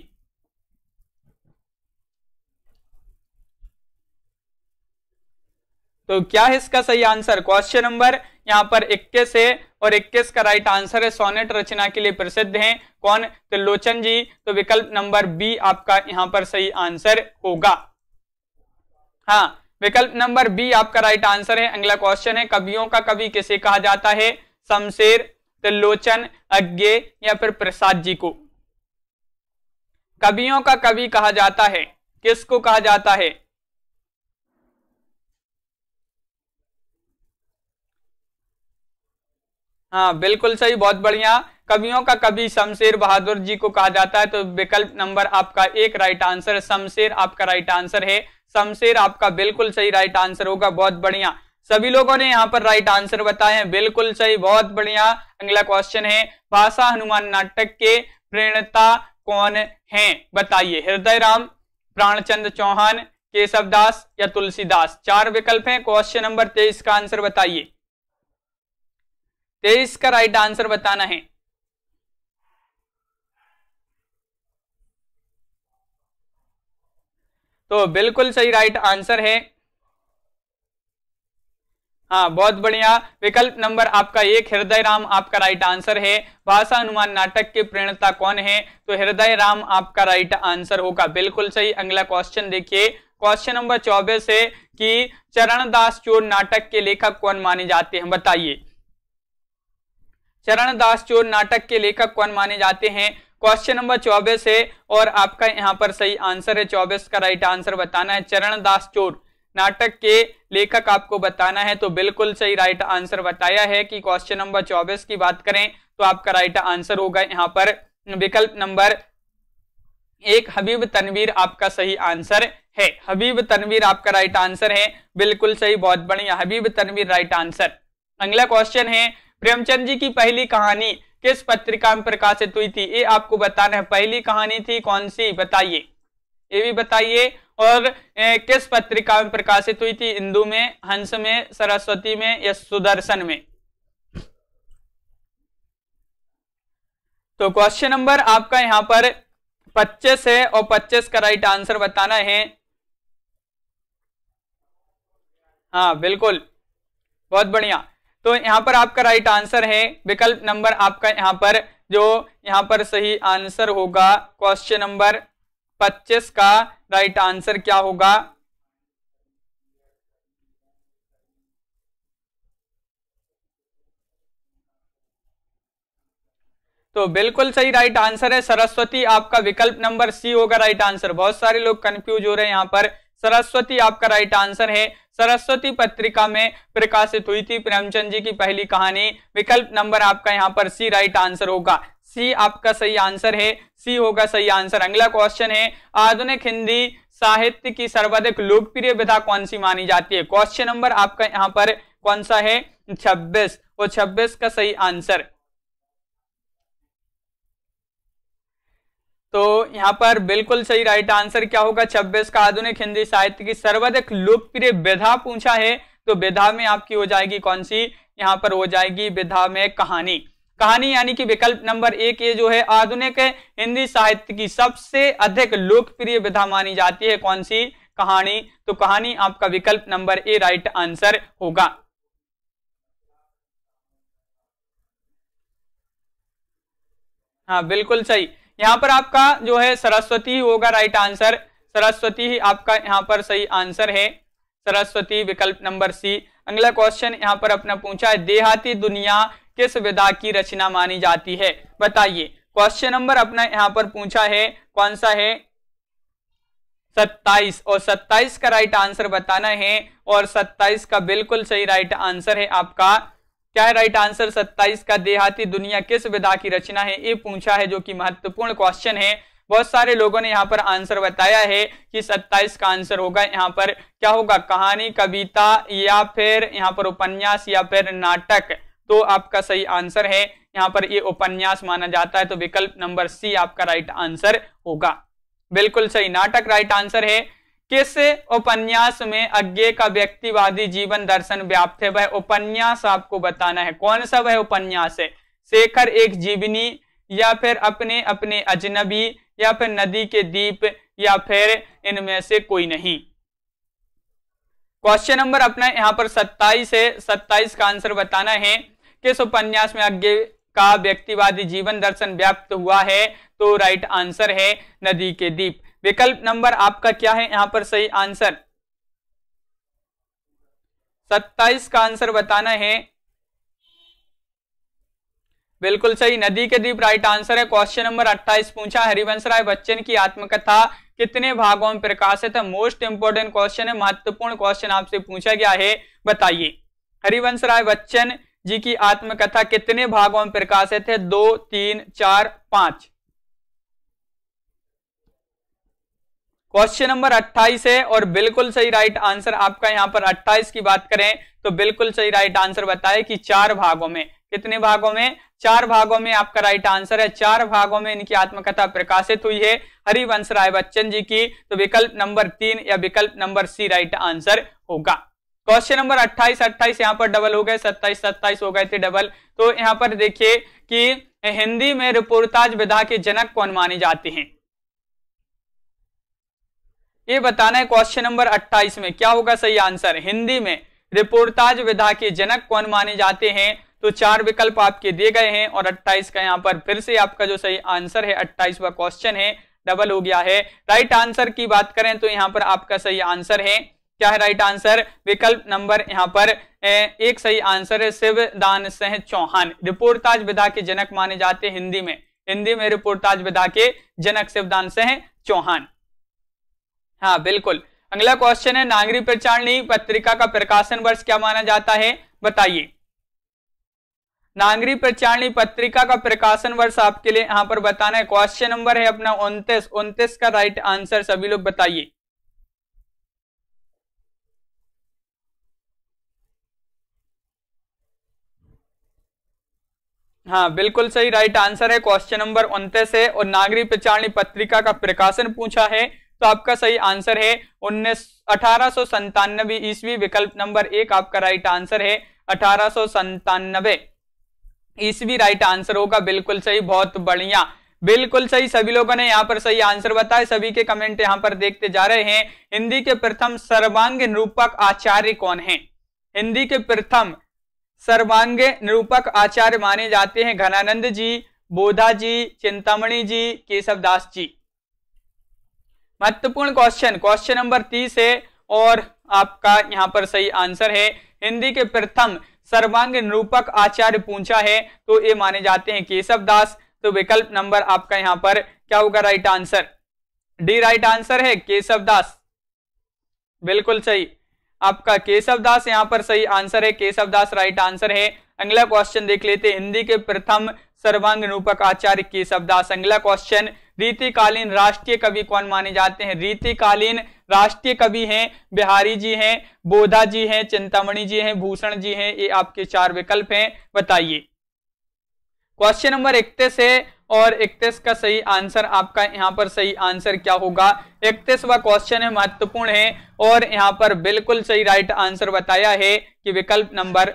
तो क्या है इसका सही आंसर क्वेश्चन नंबर यहाँ पर 21 है और 21 का राइट आंसर है सोनेट रचना के लिए प्रसिद्ध हैं कौन त्रिलोचन जी तो विकल्प नंबर बी आपका यहाँ पर सही आंसर होगा हाँ विकल्प नंबर बी आपका राइट आंसर है अगला क्वेश्चन है कवियों का कवि किसे कहा जाता है शमशेर त्रिलोचन अज्ञे या फिर प्रसाद जी को कवियों का कवि कहा जाता है किसको कहा जाता है हाँ बिल्कुल सही बहुत बढ़िया कवियों का कवि शमशेर बहादुर जी को कहा जाता है तो विकल्प नंबर आपका एक राइट आंसर है शमशेर आपका राइट आंसर है शमशेर आपका बिल्कुल सही राइट आंसर होगा बहुत बढ़िया सभी लोगों ने यहाँ पर राइट आंसर बताए हैं बिल्कुल सही बहुत बढ़िया अगला क्वेश्चन है भाषा हनुमान नाटक के प्रेरणता कौन है बताइए हृदय राम प्राणचंद चौहान केशव दास या तुलसीदास चार विकल्प हैं क्वेश्चन नंबर तेईस का आंसर बताइए तेईस का राइट आंसर बताना है तो बिल्कुल सही राइट आंसर है हाँ बहुत बढ़िया विकल्प नंबर आपका एक हृदय राम आपका राइट आंसर है भाषा अनुमान नाटक के प्रेरणता कौन है तो हृदय राम आपका राइट आंसर होगा बिल्कुल सही अगला क्वेश्चन देखिए क्वेश्चन नंबर चौबीस है कि चरणदास चोर नाटक के लेखक कौन माने जाते हैं बताइए चरणदास चोर नाटक के लेखक कौन माने जाते हैं क्वेश्चन नंबर चौबीस है और आपका यहाँ पर सही आंसर है चौबीस का राइट आंसर बताना है चरणदास चोर नाटक के लेखक आपको बताना है तो बिल्कुल सही राइट आंसर बताया है कि क्वेश्चन नंबर चौबीस की बात करें तो आपका राइट आंसर होगा यहाँ पर विकल्प नंबर एक हबीब तनवीर आपका सही आंसर है हबीब तनवीर आपका राइट आंसर है बिल्कुल सही बहुत बढ़िया हबीब तनवीर राइट आंसर अगला क्वेश्चन है प्रेमचंद जी की पहली कहानी किस पत्रिका में प्रकाशित हुई थी ये आपको बताना है पहली कहानी थी कौन सी बताइए ये भी बताइए और ए, किस पत्रिका में प्रकाशित हुई थी इंदू में हंस में सरस्वती में या सुदर्शन में तो क्वेश्चन नंबर आपका यहां पर 25 है और 25 का राइट आंसर बताना है हाँ बिल्कुल बहुत बढ़िया तो यहाँ पर आपका राइट आंसर है विकल्प नंबर आपका यहाँ पर जो यहाँ पर सही आंसर होगा क्वेश्चन नंबर 25 का राइट आंसर क्या होगा तो बिल्कुल सही राइट आंसर है सरस्वती आपका विकल्प नंबर सी होगा राइट आंसर बहुत सारे लोग कंफ्यूज हो रहे हैं यहाँ पर सरस्वती आपका राइट आंसर है सरस्वती पत्रिका में प्रकाशित हुई थी प्रेमचंद जी की पहली कहानी विकल्प नंबर आपका यहाँ पर सी राइट आंसर होगा सी आपका सही आंसर है सी होगा सही आंसर अगला क्वेश्चन है आधुनिक हिंदी साहित्य की सर्वाधिक लोकप्रिय विधा कौन सी मानी जाती है क्वेश्चन नंबर आपका यहाँ पर कौन सा है छब्बीस वो छब्बीस का सही आंसर तो यहाँ पर बिल्कुल सही राइट आंसर क्या होगा छब्बीस का आधुनिक हिंदी साहित्य की सर्वाधिक लोकप्रिय विधा पूछा है तो विधा में आपकी हो जाएगी कौन सी यहाँ पर हो जाएगी विधा में कहानी कहानी यानी कि विकल्प नंबर एक ये जो है आधुनिक हिंदी साहित्य की सबसे अधिक लोकप्रिय विधा मानी जाती है कौन सी कहानी तो कहानी आपका विकल्प नंबर ए राइट आंसर होगा हाँ बिल्कुल सही यहाँ पर आपका जो है सरस्वती होगा राइट आंसर सरस्वती ही आपका यहाँ पर सही आंसर है सरस्वती विकल्प नंबर सी अगला क्वेश्चन यहाँ पर अपना पूछा है देहाती दुनिया किस विधा की रचना मानी जाती है बताइए क्वेश्चन नंबर अपना यहाँ पर पूछा है कौन सा है सत्ताईस और सत्ताईस का राइट आंसर बताना है और सत्ताईस का बिल्कुल सही राइट आंसर है आपका क्या है राइट आंसर 27 का देहाती दुनिया किस विधा की रचना है ये पूछा है जो कि महत्वपूर्ण क्वेश्चन है बहुत सारे लोगों ने यहाँ पर आंसर बताया है कि 27 का आंसर होगा यहाँ पर क्या होगा कहानी कविता या फिर यहाँ पर उपन्यास या फिर नाटक तो आपका सही आंसर है यहाँ पर ये उपन्यास माना जाता है तो विकल्प नंबर सी आपका राइट आंसर होगा बिल्कुल सही नाटक राइट आंसर है किस उपन्यास में अज्ञे का व्यक्तिवादी जीवन दर्शन व्याप्त है वह उपन्यास आपको बताना है कौन सा वह उपन्यास है शेखर एक जीवनी या फिर अपने अपने अजनबी या फिर नदी के दीप या फिर इनमें से कोई नहीं क्वेश्चन नंबर अपना यहां पर 27 है 27 का आंसर बताना है किस उपन्यास में अज्ञे का व्यक्तिवादी जीवन दर्शन व्याप्त हुआ है तो राइट आंसर है नदी के दीप विकल्प नंबर आपका क्या है यहां पर सही आंसर 27 का आंसर बताना है बिल्कुल सही नदी के द्वीप राइट आंसर है क्वेश्चन नंबर 28 पूछा हरिवंश राय बच्चन की आत्मकथा कितने भागों में प्रकाशित है मोस्ट इंपोर्टेंट क्वेश्चन है महत्वपूर्ण क्वेश्चन आपसे पूछा गया है बताइए हरिवंश राय बच्चन जी की आत्मकथा कितने भागों में प्रकाशित है दो तीन चार पांच क्वेश्चन नंबर 28 है और बिल्कुल सही राइट आंसर आपका यहाँ पर 28 की बात करें तो बिल्कुल सही राइट आंसर बताए कि चार भागों में कितने भागों में चार भागों में आपका राइट आंसर है चार भागों में इनकी आत्मकथा प्रकाशित हुई है हरिवंश राय बच्चन जी की तो विकल्प नंबर तीन या विकल्प नंबर सी राइट आंसर होगा क्वेश्चन नंबर 28 28 यहां पर डबल हो गए 27 27 हो गए थे डबल तो यहाँ पर देखिए कि हिंदी में रिपोर्टाज विधा के जनक कौन माने जाते हैं ये बताना है क्वेश्चन नंबर 28 में क्या होगा सही आंसर हिंदी में रिपोर्टाज विधा के जनक कौन माने जाते हैं तो चार विकल्प आपके दिए गए हैं और 28 का यहाँ पर फिर से आपका जो सही आंसर है अट्ठाईस क्वेश्चन है डबल हो गया है राइट आंसर की बात करें तो यहाँ पर आपका सही आंसर है क्या है राइट आंसर विकल्प नंबर यहाँ पर एक सही आंसर है शिव दान सह चौहान रिपोर्टाज विधा के जनक माने जाते हिंदी में हिंदी में रिपोर्टाज विधा के जनक शिवदान सह चौहान हाँ बिल्कुल अगला क्वेश्चन है नागरी प्रचारणी पत्रिका का प्रकाशन वर्ष क्या माना जाता है बताइए नागरी प्रचारणी पत्रिका का प्रकाशन वर्ष आपके लिए यहां पर बताना है क्वेश्चन नंबर है अपना उन्तीस उन्तीस का राइट आंसर सभी लोग बताइए हाँ बिल्कुल सही राइट आंसर है क्वेश्चन नंबर उनतीस है और नागरी प्रचारणी पत्रिका का प्रकाशन पूछा है तो आपका सही आंसर है उन्नीस अठारह ईस्वी विकल्प नंबर एक आपका राइट आंसर है अठारह ईस्वी राइट आंसर होगा बिल्कुल सही बहुत बढ़िया बिल्कुल सही सभी लोगों ने यहाँ पर सही आंसर बताया सभी के कमेंट यहाँ पर देखते जा रहे हैं हिंदी के प्रथम सर्वांग निरूपक आचार्य कौन है हिंदी के प्रथम सर्वांग निरूपक आचार्य माने जाते हैं घनानंद जी बोधा जी चिंतामणि जी केशव दास जी महत्वपूर्ण क्वेश्चन क्वेश्चन नंबर तीस है और आपका यहाँ पर सही आंसर है हिंदी के प्रथम सर्वांग निरूपक आचार्य पूछा है तो ये माने जाते हैं केशव दास तो विकल्प नंबर आपका यहाँ पर क्या होगा right answer D right answer है केशव दास बिल्कुल सही आपका केशव दास यहाँ पर सही आंसर है केशव दास राइट आंसर है अगला क्वेश्चन देख लेते हिंदी के प्रथम सर्वांग निरूपक आचार्य केशव दास अगला क्वेश्चन रीतिकालीन राष्ट्रीय कवि कौन माने जाते हैं रीतिकालीन राष्ट्रीय कवि हैं बिहारी जी हैं बोधा जी हैं चिंतामणि जी हैं भूषण जी हैं ये आपके चार विकल्प हैं बताइए क्वेश्चन नंबर इकतीस है और इकतीस का सही आंसर आपका यहाँ पर सही आंसर क्या होगा इकतीसवा क्वेश्चन है महत्वपूर्ण है और यहाँ पर बिल्कुल सही राइट आंसर बताया है कि विकल्प नंबर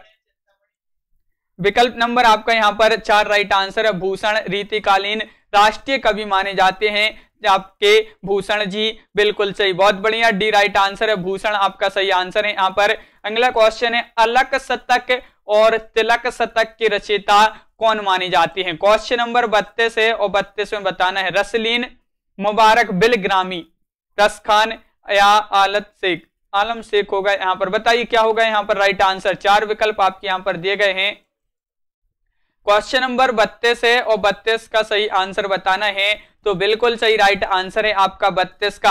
विकल्प नंबर आपका यहाँ पर चार राइट आंसर है भूषण रीतिकालीन राष्ट्रीय कवि माने जाते हैं आपके भूषण जी बिल्कुल सही बहुत बढ़िया डी राइट आंसर है भूषण आपका सही आंसर है यहाँ पर अगला क्वेश्चन है अलक शतक और तिलक शतक की रचयिता कौन मानी जाती है क्वेश्चन नंबर बत्तीस है और बत्तीस में बताना है रसलीन मुबारक बिल ग्रामी रस खान या आलत शेख आलम शेख होगा यहाँ पर बताइए क्या होगा यहाँ पर राइट आंसर चार विकल्प आपके यहाँ पर दिए गए हैं क्वेश्चन नंबर बत्तीस है और बत्तीस का सही आंसर बताना है तो बिल्कुल सही राइट आंसर है आपका बत्तीस का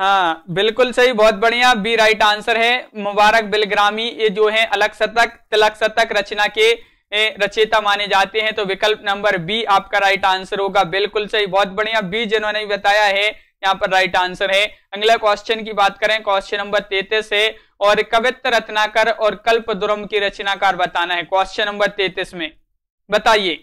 हाँ बिल्कुल सही बहुत बढ़िया बी राइट आंसर है मुबारक बिलग्रामी ये जो है अलग शतक तिलक शतक रचना के रचयिता माने जाते हैं तो विकल्प नंबर बी आपका राइट आंसर होगा बिल्कुल सही बहुत बढ़िया बी जिन्होंने बताया है यहाँ पर राइट आंसर है अगला क्वेश्चन की बात करें क्वेश्चन नंबर तैतीस है और कवित्त रत्नाकर और कल्प दुर्म की रचनाकार बताना है क्वेश्चन नंबर तैतीस में बताइए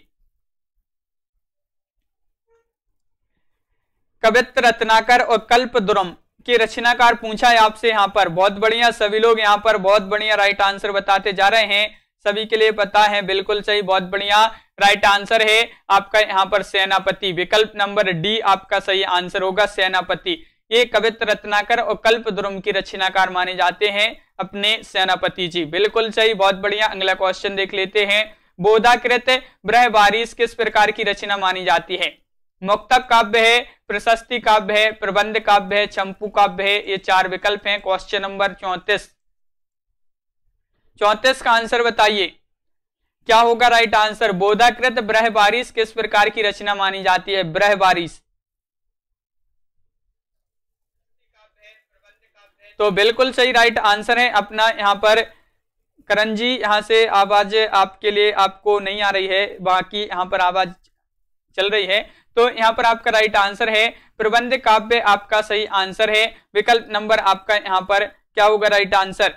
कवित्त रत्नाकर और कल्प दुर्म की रचनाकार पूछा है आपसे यहां पर बहुत बढ़िया सभी लोग यहां पर बहुत बढ़िया राइट आंसर बताते जा रहे हैं सभी के लिए पता है बिल्कुल सही बहुत बढ़िया राइट आंसर है आपका यहाँ पर सेनापति विकल्प नंबर डी आपका सही आंसर होगा सेनापति ये कवित रत्नाकर और कल्प द्रुम की रचनाकार माने जाते हैं अपने सेनापति जी बिल्कुल सही बहुत बढ़िया अगला क्वेश्चन देख लेते हैं बोधाकृत ब्रह बारिश किस प्रकार की रचना मानी जाती है मुक्तक काव्य है प्रशस्ति काव्य है प्रबंध काव्य है चंपू काव्य है ये चार विकल्प हैं क्वेश्चन नंबर चौंतीस चौंतीस का आंसर बताइए क्या होगा राइट आंसर बोधाकृत ब्रह बारिश किस प्रकार की रचना मानी जाती है ब्रह बारिश तो बिल्कुल सही राइट आंसर है अपना यहाँ पर करण जी यहाँ से आवाज आपके लिए आपको नहीं आ रही है बाकी यहाँ पर आवाज चल रही है तो यहाँ पर आपका राइट आंसर है प्रबंध काव्य आपका सही आंसर है विकल्प नंबर आपका यहाँ पर क्या होगा right answer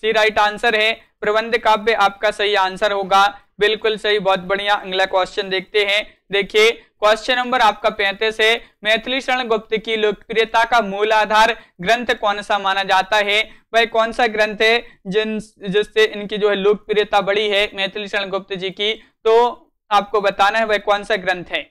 C right answer है प्रबंध काव्य आपका सही आंसर होगा बिल्कुल सही बहुत बढ़िया अगला क्वेश्चन देखते हैं देखिए क्वेश्चन नंबर आपका पैंतीस है मैथिली शरण गुप्त की लोकप्रियता का मूल आधार ग्रंथ कौन सा माना जाता है वह कौन सा ग्रंथ है जिन जिससे इनकी जो है लोकप्रियता बढ़ी है मैथिली शरण गुप्त जी की तो आपको बताना है वह कौन सा ग्रंथ है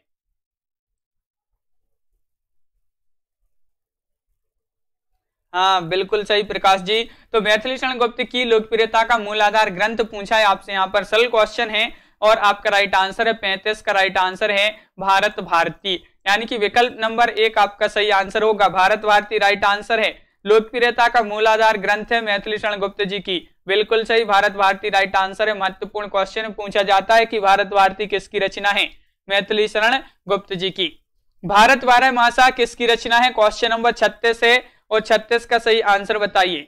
हाँ बिल्कुल सही प्रकाश जी तो मैथिली शरण गुप्त की लोकप्रियता का मूल आधार ग्रंथ पूछा है आपसे यहाँ पर सरल क्वेश्चन है और आपका राइट आंसर है पैंतीस का राइट आंसर है भारत भारती यानी कि विकल्प नंबर एक आपका सही आंसर होगा भारत भारती राइट आंसर है लोकप्रियता का मूल आधार ग्रंथ है मैथिली शरण गुप्त जी की बिल्कुल सही भारत भारती राइट आंसर है महत्वपूर्ण क्वेश्चन पूछा जाता है कि भारत भारती किसकी रचना है मैथिली शरण गुप्त जी की भारत बारह मासा किसकी रचना है क्वेश्चन नंबर छत्तीस है और छत्तीस का सही आंसर बताइए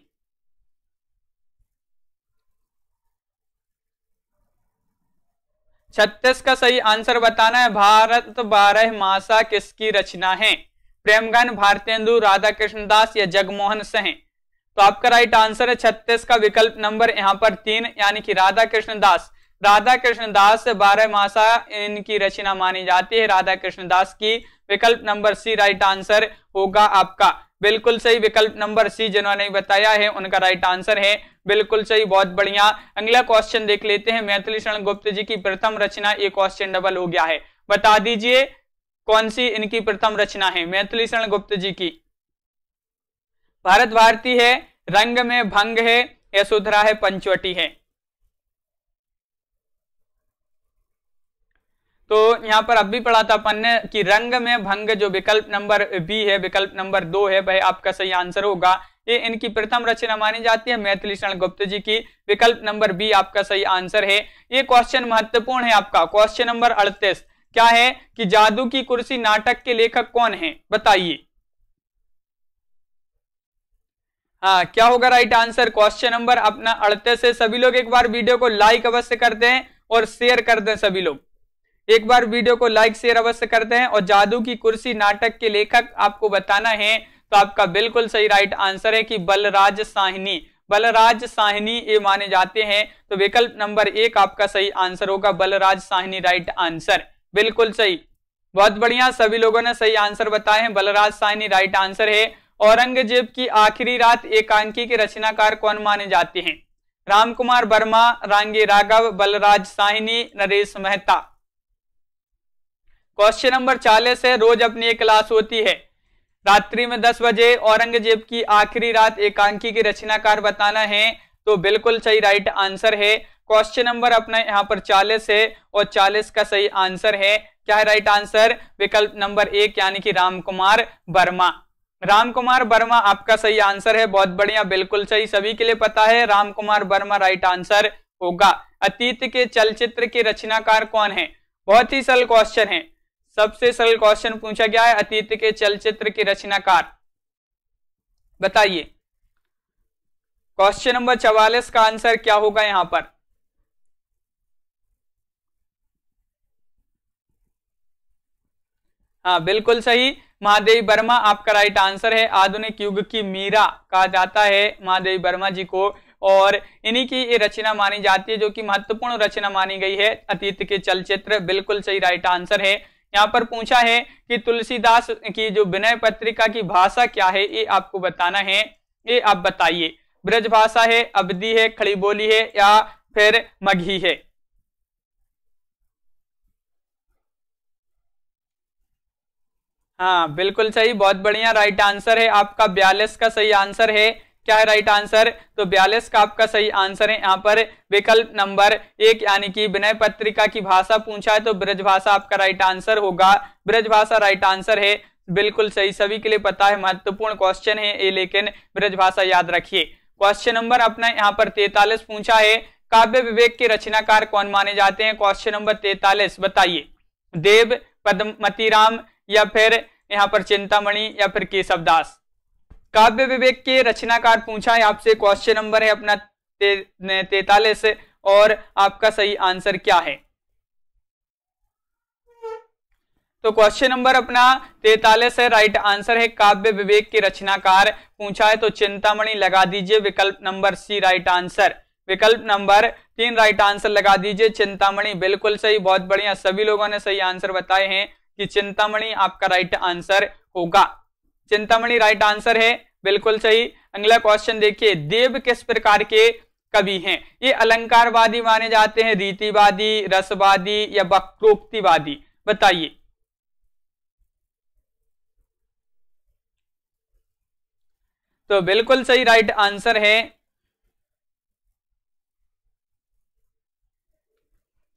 छत्तीस का सही आंसर बताना है भारत बारह मासा किसकी रचना है प्रेमगन भारतेंदु राधा कृष्ण दास या जगमोहन सह तो आपका राइट आंसर है छत्तीस का विकल्प नंबर यहां पर तीन यानी कि राधा कृष्ण दास राधा कृष्ण दास बारह मासा इनकी रचना मानी जाती है राधा कृष्ण दास की विकल्प नंबर सी राइट आंसर होगा आपका बिल्कुल सही विकल्प नंबर सी जिन्होंने बताया है उनका राइट आंसर है बिल्कुल सही बहुत बढ़िया अगला क्वेश्चन देख लेते हैं मैथिली शरण गुप्त जी की प्रथम रचना ये क्वेश्चन डबल हो गया है बता दीजिए कौन सी इनकी प्रथम रचना है मैथिली शरण गुप्त जी की भारत भारती है रंग में भंग है यशोधरा है पंचवटी है तो यहाँ पर अब भी पढ़ा था अपन ने कि रंग में भंग जो विकल्प नंबर बी है विकल्प नंबर दो है भाई आपका सही आंसर होगा ये इनकी प्रथम रचना मानी जाती है मैथिली शरण गुप्त जी की विकल्प नंबर बी आपका सही आंसर है ये क्वेश्चन महत्वपूर्ण है आपका क्वेश्चन नंबर अड़तीस क्या है कि जादू की कुर्सी नाटक के लेखक कौन है बताइए हाँ क्या होगा राइट आंसर क्वेश्चन नंबर अपना अड़तीस है सभी लोग एक बार वीडियो को लाइक अवश्य कर दें और शेयर कर दें सभी लोग एक बार वीडियो को लाइक शेयर अवश्य करते हैं और जादू की कुर्सी नाटक के लेखक आपको बताना है तो आपका बिल्कुल सही राइट आंसर है कि बलराज साहिनी बलराज साहिनी ये माने जाते हैं तो विकल्प नंबर एक आपका सही आंसर होगा बलराज साहिनी राइट आंसर बिल्कुल सही बहुत बढ़िया सभी लोगों ने सही आंसर बताए हैं बलराज साहिनी राइट आंसर है औरंगजेब की आखिरी रात एकांकी के रचनाकार कौन माने जाते हैं रामकुमार वर्मा रांगे राघव बलराज साहिनी नरेश मेहता क्वेश्चन नंबर चालीस है रोज अपनी एक क्लास होती है रात्रि में दस बजे औरंगजेब की आखिरी रात एकांकी की रचनाकार बताना है तो बिल्कुल सही राइट आंसर है क्वेश्चन नंबर अपना यहाँ पर चालीस है और चालीस का सही आंसर है क्या है राइट आंसर विकल्प नंबर एक यानी कि रामकुमार वर्मा रामकुमार वर्मा आपका सही आंसर है बहुत बढ़िया बिल्कुल सही सभी के लिए पता है रामकुमार वर्मा राइट आंसर होगा अतीत के चलचित्र के रचनाकार कौन है बहुत ही सरल क्वेश्चन है सबसे सरल क्वेश्चन पूछा गया है अतीत के चलचित्र के रचनाकार बताइए क्वेश्चन नंबर चवालीस का आंसर क्या होगा यहां पर हाँ बिल्कुल सही महादेवी वर्मा आपका राइट आंसर है आधुनिक युग की मीरा कहा जाता है महादेवी वर्मा जी को और इन्हीं की ये रचना मानी जाती है जो कि महत्वपूर्ण रचना मानी गई है अतीत के चलचित्र बिल्कुल सही राइट आंसर है यहाँ पर पूछा है कि तुलसीदास की जो विनय पत्रिका की भाषा क्या है ये आपको बताना है ये आप बताइए ब्रज भाषा है अवधि है खड़ी बोली है या फिर मघी है हाँ बिल्कुल सही बहुत बढ़िया राइट आंसर है आपका बयालीस का सही आंसर है क्या है राइट आंसर तो बयालीस का आपका सही आंसर है यहाँ पर विकल्प नंबर एक यानी कि विनय पत्रिका की भाषा पूछा है तो ब्रज भाषा आपका राइट आंसर होगा ब्रज भाषा राइट आंसर है बिल्कुल सही सभी के लिए पता है महत्वपूर्ण क्वेश्चन है ये लेकिन ब्रज भाषा याद रखिए क्वेश्चन नंबर अपना यहाँ पर तैतालीस पूछा है काव्य विवेक के रचनाकार कौन माने जाते हैं क्वेश्चन नंबर तैतालीस बताइए देव पद्मतीराम या फिर यहाँ पर चिंतामणि या फिर केशव दास काव्य विवेक के रचनाकार पूछा है आपसे क्वेश्चन नंबर है अपना ते, और आपका सही आंसर क्या है तो क्वेश्चन नंबर अपना तैतालीस है राइट आंसर है काव्य विवेक के रचनाकार पूछा है तो चिंतामणि लगा दीजिए विकल्प नंबर सी राइट आंसर विकल्प नंबर तीन राइट आंसर लगा दीजिए चिंतामणि बिल्कुल सही बहुत बढ़िया सभी लोगों ने सही आंसर बताए हैं कि चिंतामणि आपका राइट आंसर होगा चिंतामणि राइट आंसर है बिल्कुल सही अगला क्वेश्चन देखिए देव किस प्रकार के कवि हैं ये अलंकारवादी माने जाते हैं रीतिवादी रसवादी या वक्रोक्तिवादी बताइए तो बिल्कुल सही राइट आंसर है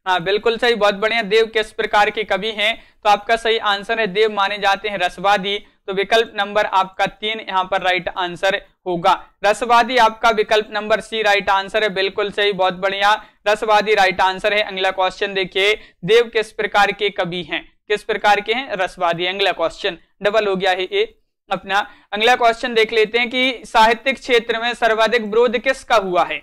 हाँ बिल्कुल सही बहुत बढ़िया देव किस प्रकार के कवि हैं तो आपका सही आंसर है देव माने जाते हैं रसवादी तो विकल्प नंबर आपका तीन यहाँ पर राइट आंसर होगा रसवादी आपका विकल्प नंबर सी राइट आंसर है बिल्कुल सही बहुत बढ़िया रसवादी राइट आंसर है अगला क्वेश्चन देखिए देव किस प्रकार के कवि हैं किस प्रकार के हैं रसवादी अगला क्वेश्चन डबल हो गया है ए अपना अगला क्वेश्चन देख लेते हैं कि साहित्यिक क्षेत्र में सर्वाधिक विरोध किसका हुआ है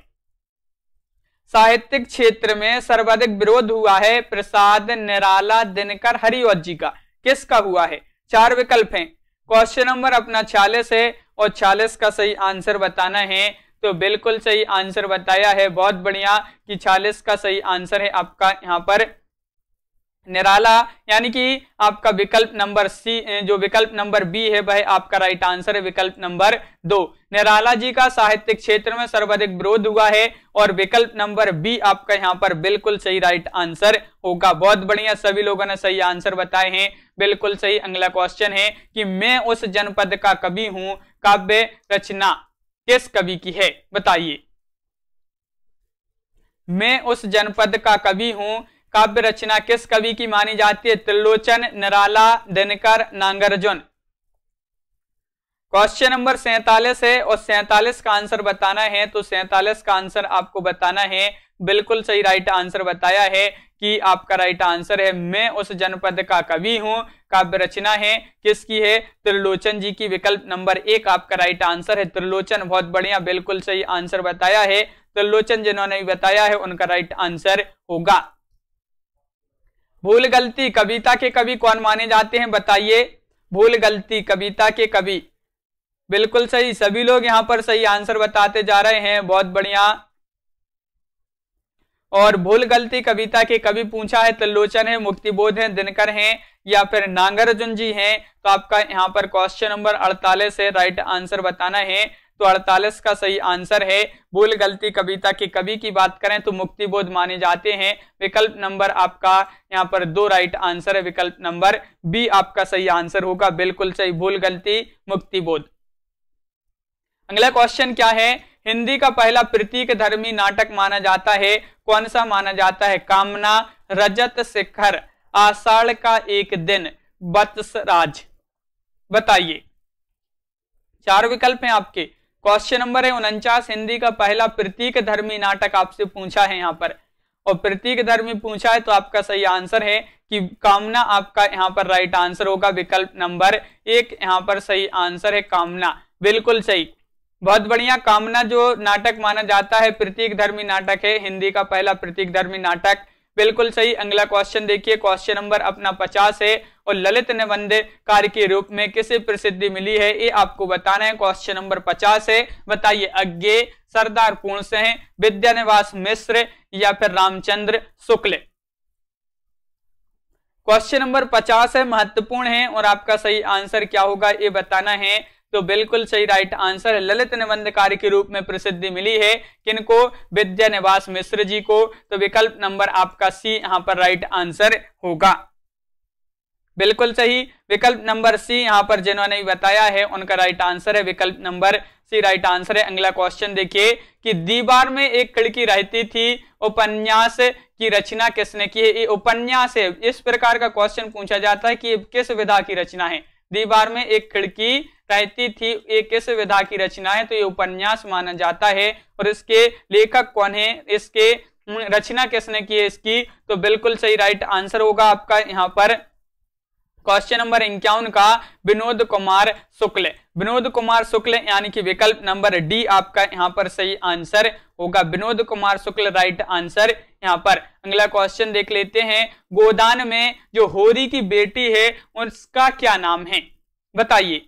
साहित्यिक क्षेत्र में सर्वाधिक विरोध हुआ है प्रसाद निराला दिनकर हरिओत जी का किसका हुआ है चार विकल्प हैं क्वेश्चन नंबर अपना चालीस है और चालीस का सही आंसर बताना है तो बिल्कुल सही आंसर बताया है बहुत बढ़िया कि चालीस का सही आंसर है आपका यहाँ पर निराला यानी कि आपका विकल्प नंबर सी जो विकल्प नंबर बी है वह आपका राइट आंसर है विकल्प नंबर दो निराला जी का साहित्य क्षेत्र में सर्वाधिक विरोध हुआ है और विकल्प नंबर बी आपका यहाँ पर बिल्कुल सही राइट आंसर होगा बहुत बढ़िया सभी लोगों ने सही आंसर बताए हैं बिल्कुल सही अगला क्वेश्चन है कि मैं उस जनपद का कवि हूं काव्य रचना किस कवि की है बताइए मैं उस जनपद का कवि हूं काव्य रचना किस कवि की मानी जाती है त्रिलोचन निराला दिनकर नांगरजुन क्वेश्चन नंबर सैतालीस है और सैतालीस का आंसर बताना है तो सैतालीस का आंसर आपको बताना है बिल्कुल सही राइट आंसर बताया है कि आपका राइट आंसर है मैं उस जनपद का कवि हूं काव्य रचना है किसकी है त्रिलोचन जी की विकल्प नंबर एक आपका राइट आंसर है त्रिलोचन बहुत बढ़िया बिल्कुल सही आंसर बताया है त्रिलोचन जिन्होंने बताया है उनका राइट आंसर होगा भूल गलती कविता के कवि कौन माने जाते हैं बताइए भूल गलती कविता के कवि बिल्कुल सही सभी लोग यहां पर सही आंसर बताते जा रहे हैं बहुत बढ़िया और भूल गलती कविता के कवि पूछा है तल्लोचन है मुक्तिबोध है दिनकर हैं या फिर नागार्जुन जी हैं तो आपका यहाँ पर क्वेश्चन नंबर 48 है राइट आंसर बताना है तो 48 का सही आंसर है भूल गलती कविता की कवि की बात करें तो मुक्ति बोध माने जाते हैं विकल्प नंबर आपका यहाँ पर दो राइट आंसर है विकल्प नंबर बी आपका सही आंसर होगा बिल्कुल सही भूल गलती बोध अगला क्वेश्चन क्या है हिंदी का पहला प्रतीक धर्मी नाटक माना जाता है कौन सा माना जाता है कामना रजत शिखर आषाढ़ का एक दिन बत्सराज बताइए चार विकल्प हैं आपके क्वेश्चन नंबर है उनचास हिंदी का पहला प्रतीक धर्मी नाटक आपसे पूछा है यहाँ पर और प्रतीक धर्मी पूछा है तो आपका सही आंसर है कि कामना आपका यहाँ पर राइट आंसर होगा विकल्प नंबर एक यहाँ पर सही आंसर है कामना बिल्कुल सही बहुत बढ़िया कामना जो नाटक माना जाता है प्रतीक धर्मी नाटक है हिंदी का पहला प्रतीक धर्मी नाटक बिल्कुल सही अगला क्वेश्चन देखिए क्वेश्चन नंबर अपना पचास है और ललित निबंध कार्य के रूप में किसे प्रसिद्धि मिली है ये आपको बताना है क्वेश्चन नंबर पचास है बताइए अज्ञे सरदार पूर्ण सिंह विद्यानिवास मिश्र या फिर रामचंद्र शुक्ल क्वेश्चन नंबर पचास है महत्वपूर्ण है और आपका सही आंसर क्या होगा ये बताना है तो बिल्कुल सही राइट आंसर है ललित निबंधकार के रूप में प्रसिद्धि मिली है किनको विद्या निवास मिश्र जी को तो विकल्प नंबर आपका सी यहां पर राइट आंसर होगा बिल्कुल सही विकल्प नंबर सी यहाँ पर जिन्होंने बताया है उनका राइट आंसर है विकल्प नंबर सी राइट आंसर है अगला क्वेश्चन देखिए कि दीवार में एक खिड़की रहती थी उपन्यास की रचना किसने की है ये उपन्यास है इस प्रकार का क्वेश्चन पूछा जाता है कि किस विधा की रचना है दीवार में एक खिड़की कहती थी ये किस विधा की रचना है तो ये उपन्यास माना जाता है और इसके लेखक कौन है इसके रचना किसने की है इसकी तो बिल्कुल सही राइट आंसर होगा आपका यहाँ पर क्वेश्चन नंबर इक्यावन का विनोद कुमार शुक्ल विनोद कुमार शुक्ल यानी कि विकल्प नंबर डी आपका यहाँ पर सही आंसर होगा विनोद कुमार शुक्ल राइट आंसर यहाँ पर अगला क्वेश्चन देख लेते हैं गोदान में जो होरी की बेटी है उसका क्या नाम है बताइए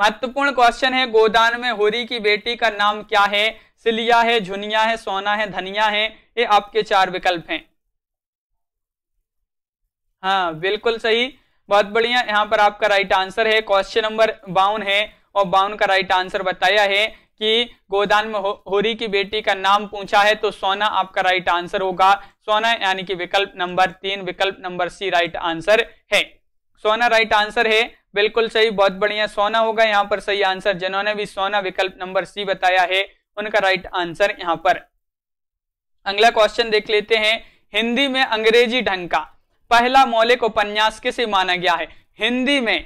महत्वपूर्ण क्वेश्चन है गोदान में होरी की बेटी का नाम क्या है सिलिया है झुनिया है सोना है धनिया है ये आपके चार विकल्प हैं हाँ बिल्कुल सही बहुत बढ़िया यहाँ पर आपका राइट आंसर है क्वेश्चन नंबर बावन है और बावन का राइट आंसर बताया है कि गोदान में हो, होरी की बेटी का नाम पूछा है तो सोना आपका राइट आंसर होगा सोना यानी कि विकल्प नंबर तीन विकल्प नंबर सी राइट आंसर है सोना राइट आंसर है बिल्कुल सही बहुत बढ़िया सोना होगा यहाँ पर सही आंसर जिन्होंने भी सोना विकल्प नंबर सी बताया है उनका राइट आंसर यहाँ पर अगला क्वेश्चन देख लेते हैं हिंदी में अंग्रेजी ढंग का पहला मौलिक उपन्यास किसे माना गया है हिंदी में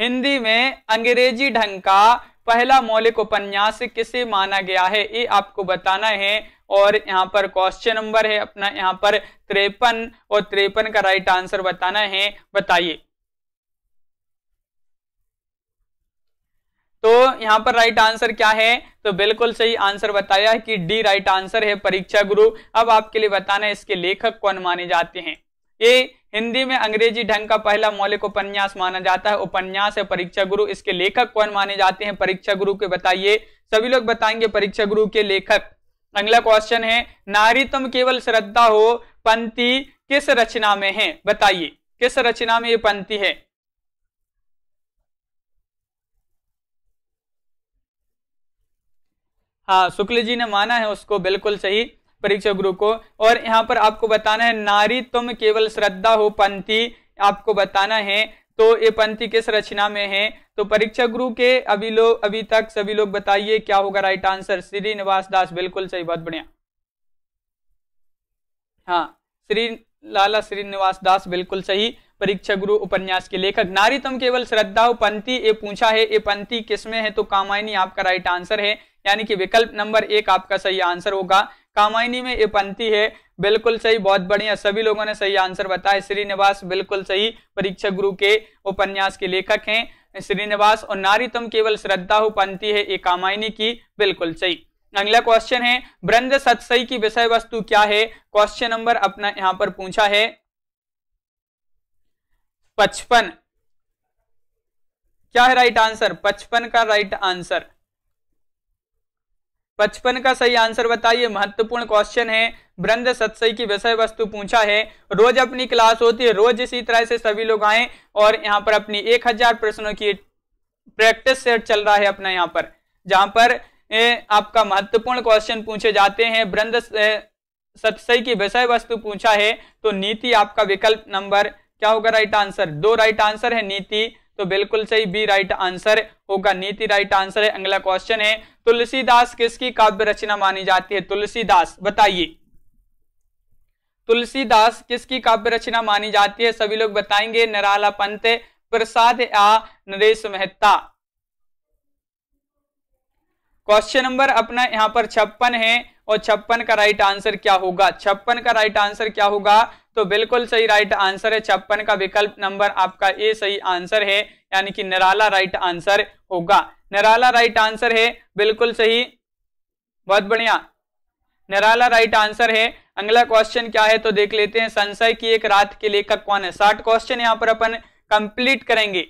हिंदी में अंग्रेजी ढंग का पहला मौलिक उपन्यास किसे माना गया है ये आपको बताना है और यहाँ पर क्वेश्चन नंबर है अपना यहाँ पर त्रेपन और त्रेपन का राइट आंसर बताना है बताइए यहाँ पर राइट आंसर क्या है तो बिल्कुल सही आंसर बताया कि डी राइट आंसर है परीक्षा गुरु अब आपके लिए बताना है इसके लेखक कौन माने जाते हैं ये हिंदी में अंग्रेजी ढंग का पहला मौलिक उपन्यास माना जाता है उपन्यास है परीक्षा गुरु इसके लेखक कौन माने जाते हैं परीक्षा गुरु के बताइए सभी लोग बताएंगे परीक्षा गुरु के लेखक अगला क्वेश्चन है नारी तुम केवल श्रद्धा हो पंक्ति किस रचना में है बताइए किस रचना में ये पंक्ति है हाँ शुक्ल जी ने माना है उसको बिल्कुल सही परीक्षा गुरु को और यहाँ पर आपको बताना है नारी तुम केवल श्रद्धा हो पंथी आपको बताना है तो ये पंथी किस रचना में है तो परीक्षा गुरु के अभी लोग अभी तक सभी लोग बताइए क्या होगा राइट आंसर श्रीनिवास दास बिल्कुल सही बहुत बढ़िया हाँ श्री लाला श्रीनिवास दास बिल्कुल सही परीक्षा गुरु उपन्यास के लेखक नारी तुम केवल श्रद्धा पंक्ति ये पूछा है ये पंक्ति किसमें है तो कामायनी आपका राइट आंसर है यानी कि विकल्प नंबर एक आपका सही आंसर होगा कामायनी में ये पंक्ति है बिल्कुल सही बहुत बढ़िया सभी लोगों ने सही आंसर बताया श्रीनिवास बिल्कुल सही परीक्षा गुरु के उपन्यास के लेखक हैं श्रीनिवास और नारी तुम केवल श्रद्धा हो पंक्ति है ये कामायनी की बिल्कुल सही अगला क्वेश्चन है ब्रंद सत्सई की विषय वस्तु क्या है क्वेश्चन नंबर अपना यहाँ पर पूछा है पचपन क्या है राइट आंसर पचपन का राइट आंसर पचपन का सही आंसर बताइए महत्वपूर्ण क्वेश्चन है ब्रंद सत्सई की विषय वस्तु पूछा है रोज अपनी क्लास होती है रोज इसी तरह से सभी लोग आए और यहाँ पर अपनी एक हजार प्रश्नों की प्रैक्टिस सेट चल रहा है अपना यहाँ पर जहां पर ए, आपका महत्वपूर्ण क्वेश्चन पूछे जाते हैं ब्रंद सत्सई की विषय वस्तु पूछा है तो नीति आपका विकल्प नंबर क्या होगा राइट आंसर दो राइट आंसर है नीति तो बिल्कुल सही बी राइट आंसर होगा नीति राइट आंसर है अगला क्वेश्चन है तुलसीदास किसकी काव्य रचना मानी जाती है तुलसीदास बताइए तुलसीदास किसकी काव्य रचना मानी जाती है सभी लोग बताएंगे निराला पंत प्रसाद या नरेश मेहता क्वेश्चन नंबर अपना यहां पर छप्पन है और छप्पन का राइट आंसर क्या होगा छप्पन का राइट आंसर क्या होगा तो बिल्कुल सही राइट आंसर है छप्पन का विकल्प नंबर आपका ए सही आंसर है यानी कि निराला राइट आंसर होगा निराला राइट आंसर है बिल्कुल सही बहुत बढ़िया निराला राइट आंसर है अगला क्वेश्चन क्या है तो देख लेते हैं संशय की एक रात के लेखक कौन है साठ क्वेश्चन यहाँ पर अपन कंप्लीट करेंगे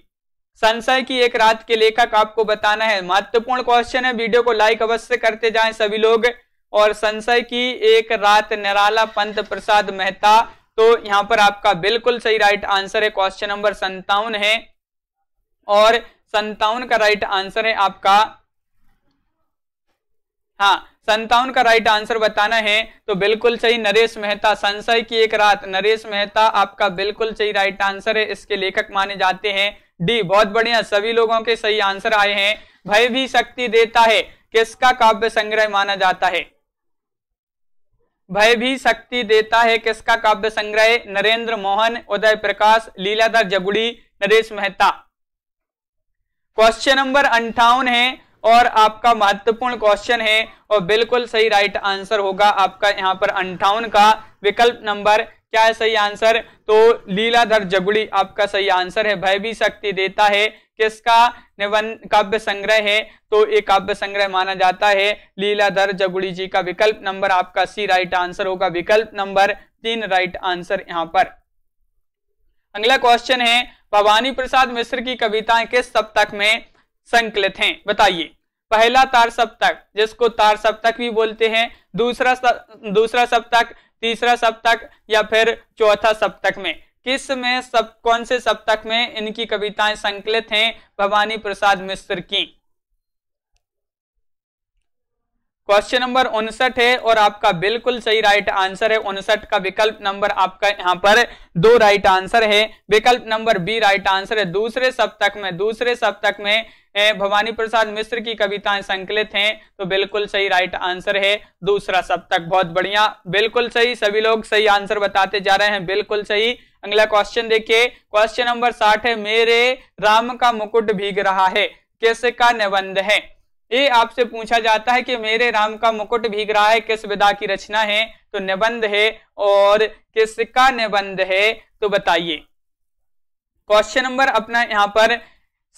संशय की एक रात के लेखक आपको बताना है महत्वपूर्ण क्वेश्चन है वीडियो को लाइक अवश्य करते जाएं सभी लोग और संशय की एक रात निराला पंत प्रसाद मेहता तो यहां पर आपका बिल्कुल सही राइट आंसर है क्वेश्चन नंबर संतावन है और संतावन का राइट आंसर है आपका हाँ संतावन का राइट आंसर बताना है तो बिल्कुल सही नरेश मेहता संशय की एक रात नरेश मेहता आपका बिल्कुल सही राइट आंसर है इसके लेखक माने जाते हैं डी बहुत बढ़िया सभी लोगों के सही आंसर आए हैं भय भी शक्ति देता है किसका काव्य संग्रह माना जाता है भय भी शक्ति देता है किसका काव्य संग्रह नरेंद्र मोहन उदय प्रकाश लीलाधर जगुड़ी नरेश मेहता क्वेश्चन नंबर अंठावन है और आपका महत्वपूर्ण क्वेश्चन है और बिल्कुल सही राइट आंसर होगा आपका यहाँ पर अंठावन का विकल्प नंबर क्या है सही आंसर तो लीलाधर जगुड़ी आपका सही आंसर है भय भी शक्ति देता है किसका निबंध काव्य संग्रह है तो ये काव्य संग्रह माना जाता है लीलाधर जगुड़ी जी का विकल्प नंबर आपका सी राइट आंसर होगा विकल्प नंबर तीन राइट आंसर यहाँ पर अगला क्वेश्चन है भवानी प्रसाद मिश्र की कविताएं किस सप्तक में संकलित हैं बताइए पहला तार सप्तक जिसको तार सप्तक भी बोलते हैं दूसरा दूसरा सप्तक तीसरा सप्तक या फिर चौथा सप्तक में किस में सब कौन से सप्तक में इनकी कविताएं संकलित हैं भवानी प्रसाद मिश्र की क्वेश्चन नंबर उनसठ है और आपका बिल्कुल सही राइट आंसर है उनसठ का विकल्प नंबर आपका यहाँ पर दो राइट आंसर है विकल्प नंबर बी राइट आंसर है दूसरे सप्तक में दूसरे सप्तक में भवानी प्रसाद मिश्र की कविताएं संकलित हैं तो बिल्कुल सही राइट आंसर है दूसरा सप्तक बहुत बढ़िया बिल्कुल सही सभी लोग सही आंसर बताते जा रहे हैं बिल्कुल सही अगला क्वेश्चन देखिए क्वेश्चन नंबर साठ है मेरे राम का मुकुट भीग रहा है किसका निबंध है ये आपसे पूछा जाता है कि मेरे राम का मुकुट भीग रहा है किस विधा की रचना है तो निबंध है और किसका निबंध है तो बताइए क्वेश्चन नंबर अपना यहाँ पर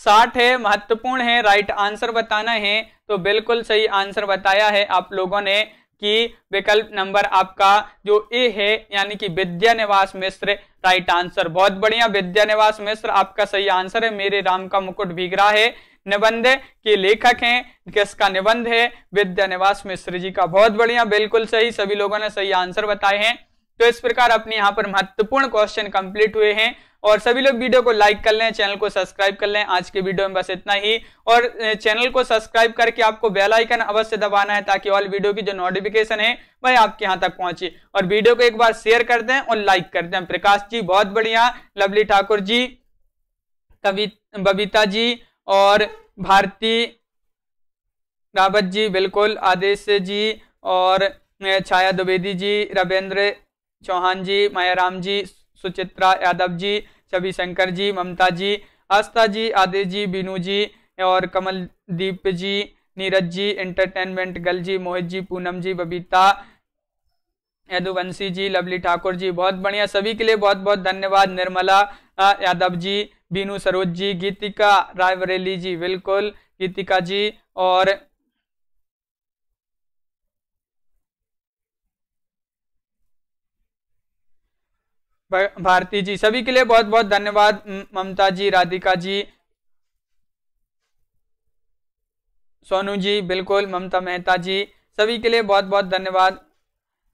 साठ है महत्वपूर्ण है राइट आंसर बताना है तो बिल्कुल सही आंसर बताया है आप लोगों ने कि विकल्प नंबर आपका जो ए है यानी कि विद्या निवास मिश्र राइट आंसर बहुत बढ़िया विद्या निवास मिश्र आपका सही आंसर है मेरे राम का मुकुट भीगरा है निबंध के लेखक हैं किसका निबंध है विद्या निवास मिश्र जी का बहुत बढ़िया बिल्कुल सही सभी लोगों ने सही आंसर बताए हैं तो इस प्रकार अपने यहाँ पर महत्वपूर्ण क्वेश्चन कंप्लीट हुए हैं और सभी लोग वीडियो को लाइक कर लें चैनल को सब्सक्राइब कर लें आज के वीडियो में बस इतना ही और चैनल को सब्सक्राइब करके आपको बेल आइकन अवश्य दबाना है ताकि ऑल वीडियो की जो नोटिफिकेशन है वह आपके यहाँ तक पहुंचे और वीडियो को एक बार शेयर कर दें और लाइक कर दें प्रकाश जी बहुत बढ़िया लवली ठाकुर जी कवि बबीता जी और भारती रावत जी बिल्कुल आदेश जी और छाया द्विवेदी जी रविंद्र चौहान जी मायाराम जी सुचित्रा यादव जी छवि शंकर जी ममता जी आस्था जी आदेश जी बीनू जी और कमलदीप जी नीरज जी एंटरटेनमेंट गल जी मोहित जी पूनम जी बबीता यदुवंशी जी लवली ठाकुर जी बहुत बढ़िया सभी के लिए बहुत बहुत धन्यवाद निर्मला यादव जी बीनू सरोज जी गीतिका रायबरेली जी बिल्कुल गीतिका जी और भारती जी सभी के लिए बहुत बहुत धन्यवाद ममता जी राधिका जी सोनू जी बिल्कुल ममता मेहता जी सभी के लिए बहुत बहुत धन्यवाद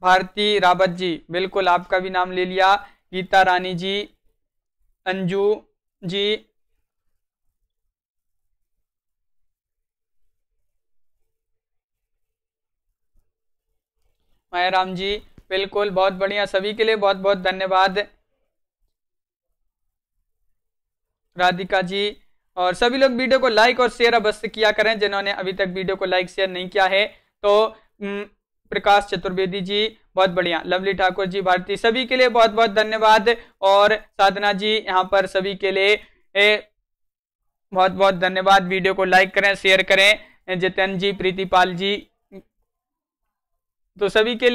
भारती रावत जी बिल्कुल आपका भी नाम ले लिया गीता रानी जी अंजू जी माया राम जी बिल्कुल बहुत बढ़िया सभी के लिए बहुत बहुत धन्यवाद राधिका जी और सभी लोग वीडियो को लाइक और शेयर अवश्य किया करें जिन्होंने अभी तक वीडियो को लाइक शेयर नहीं किया है तो प्रकाश चतुर्वेदी जी बहुत बढ़िया लवली ठाकुर जी भारती सभी के लिए बहुत बहुत धन्यवाद और साधना जी यहाँ पर सभी के लिए ए, बहुत बहुत धन्यवाद वीडियो को लाइक करें शेयर करें जितन जी प्रीति पाल जी तो सभी के लिए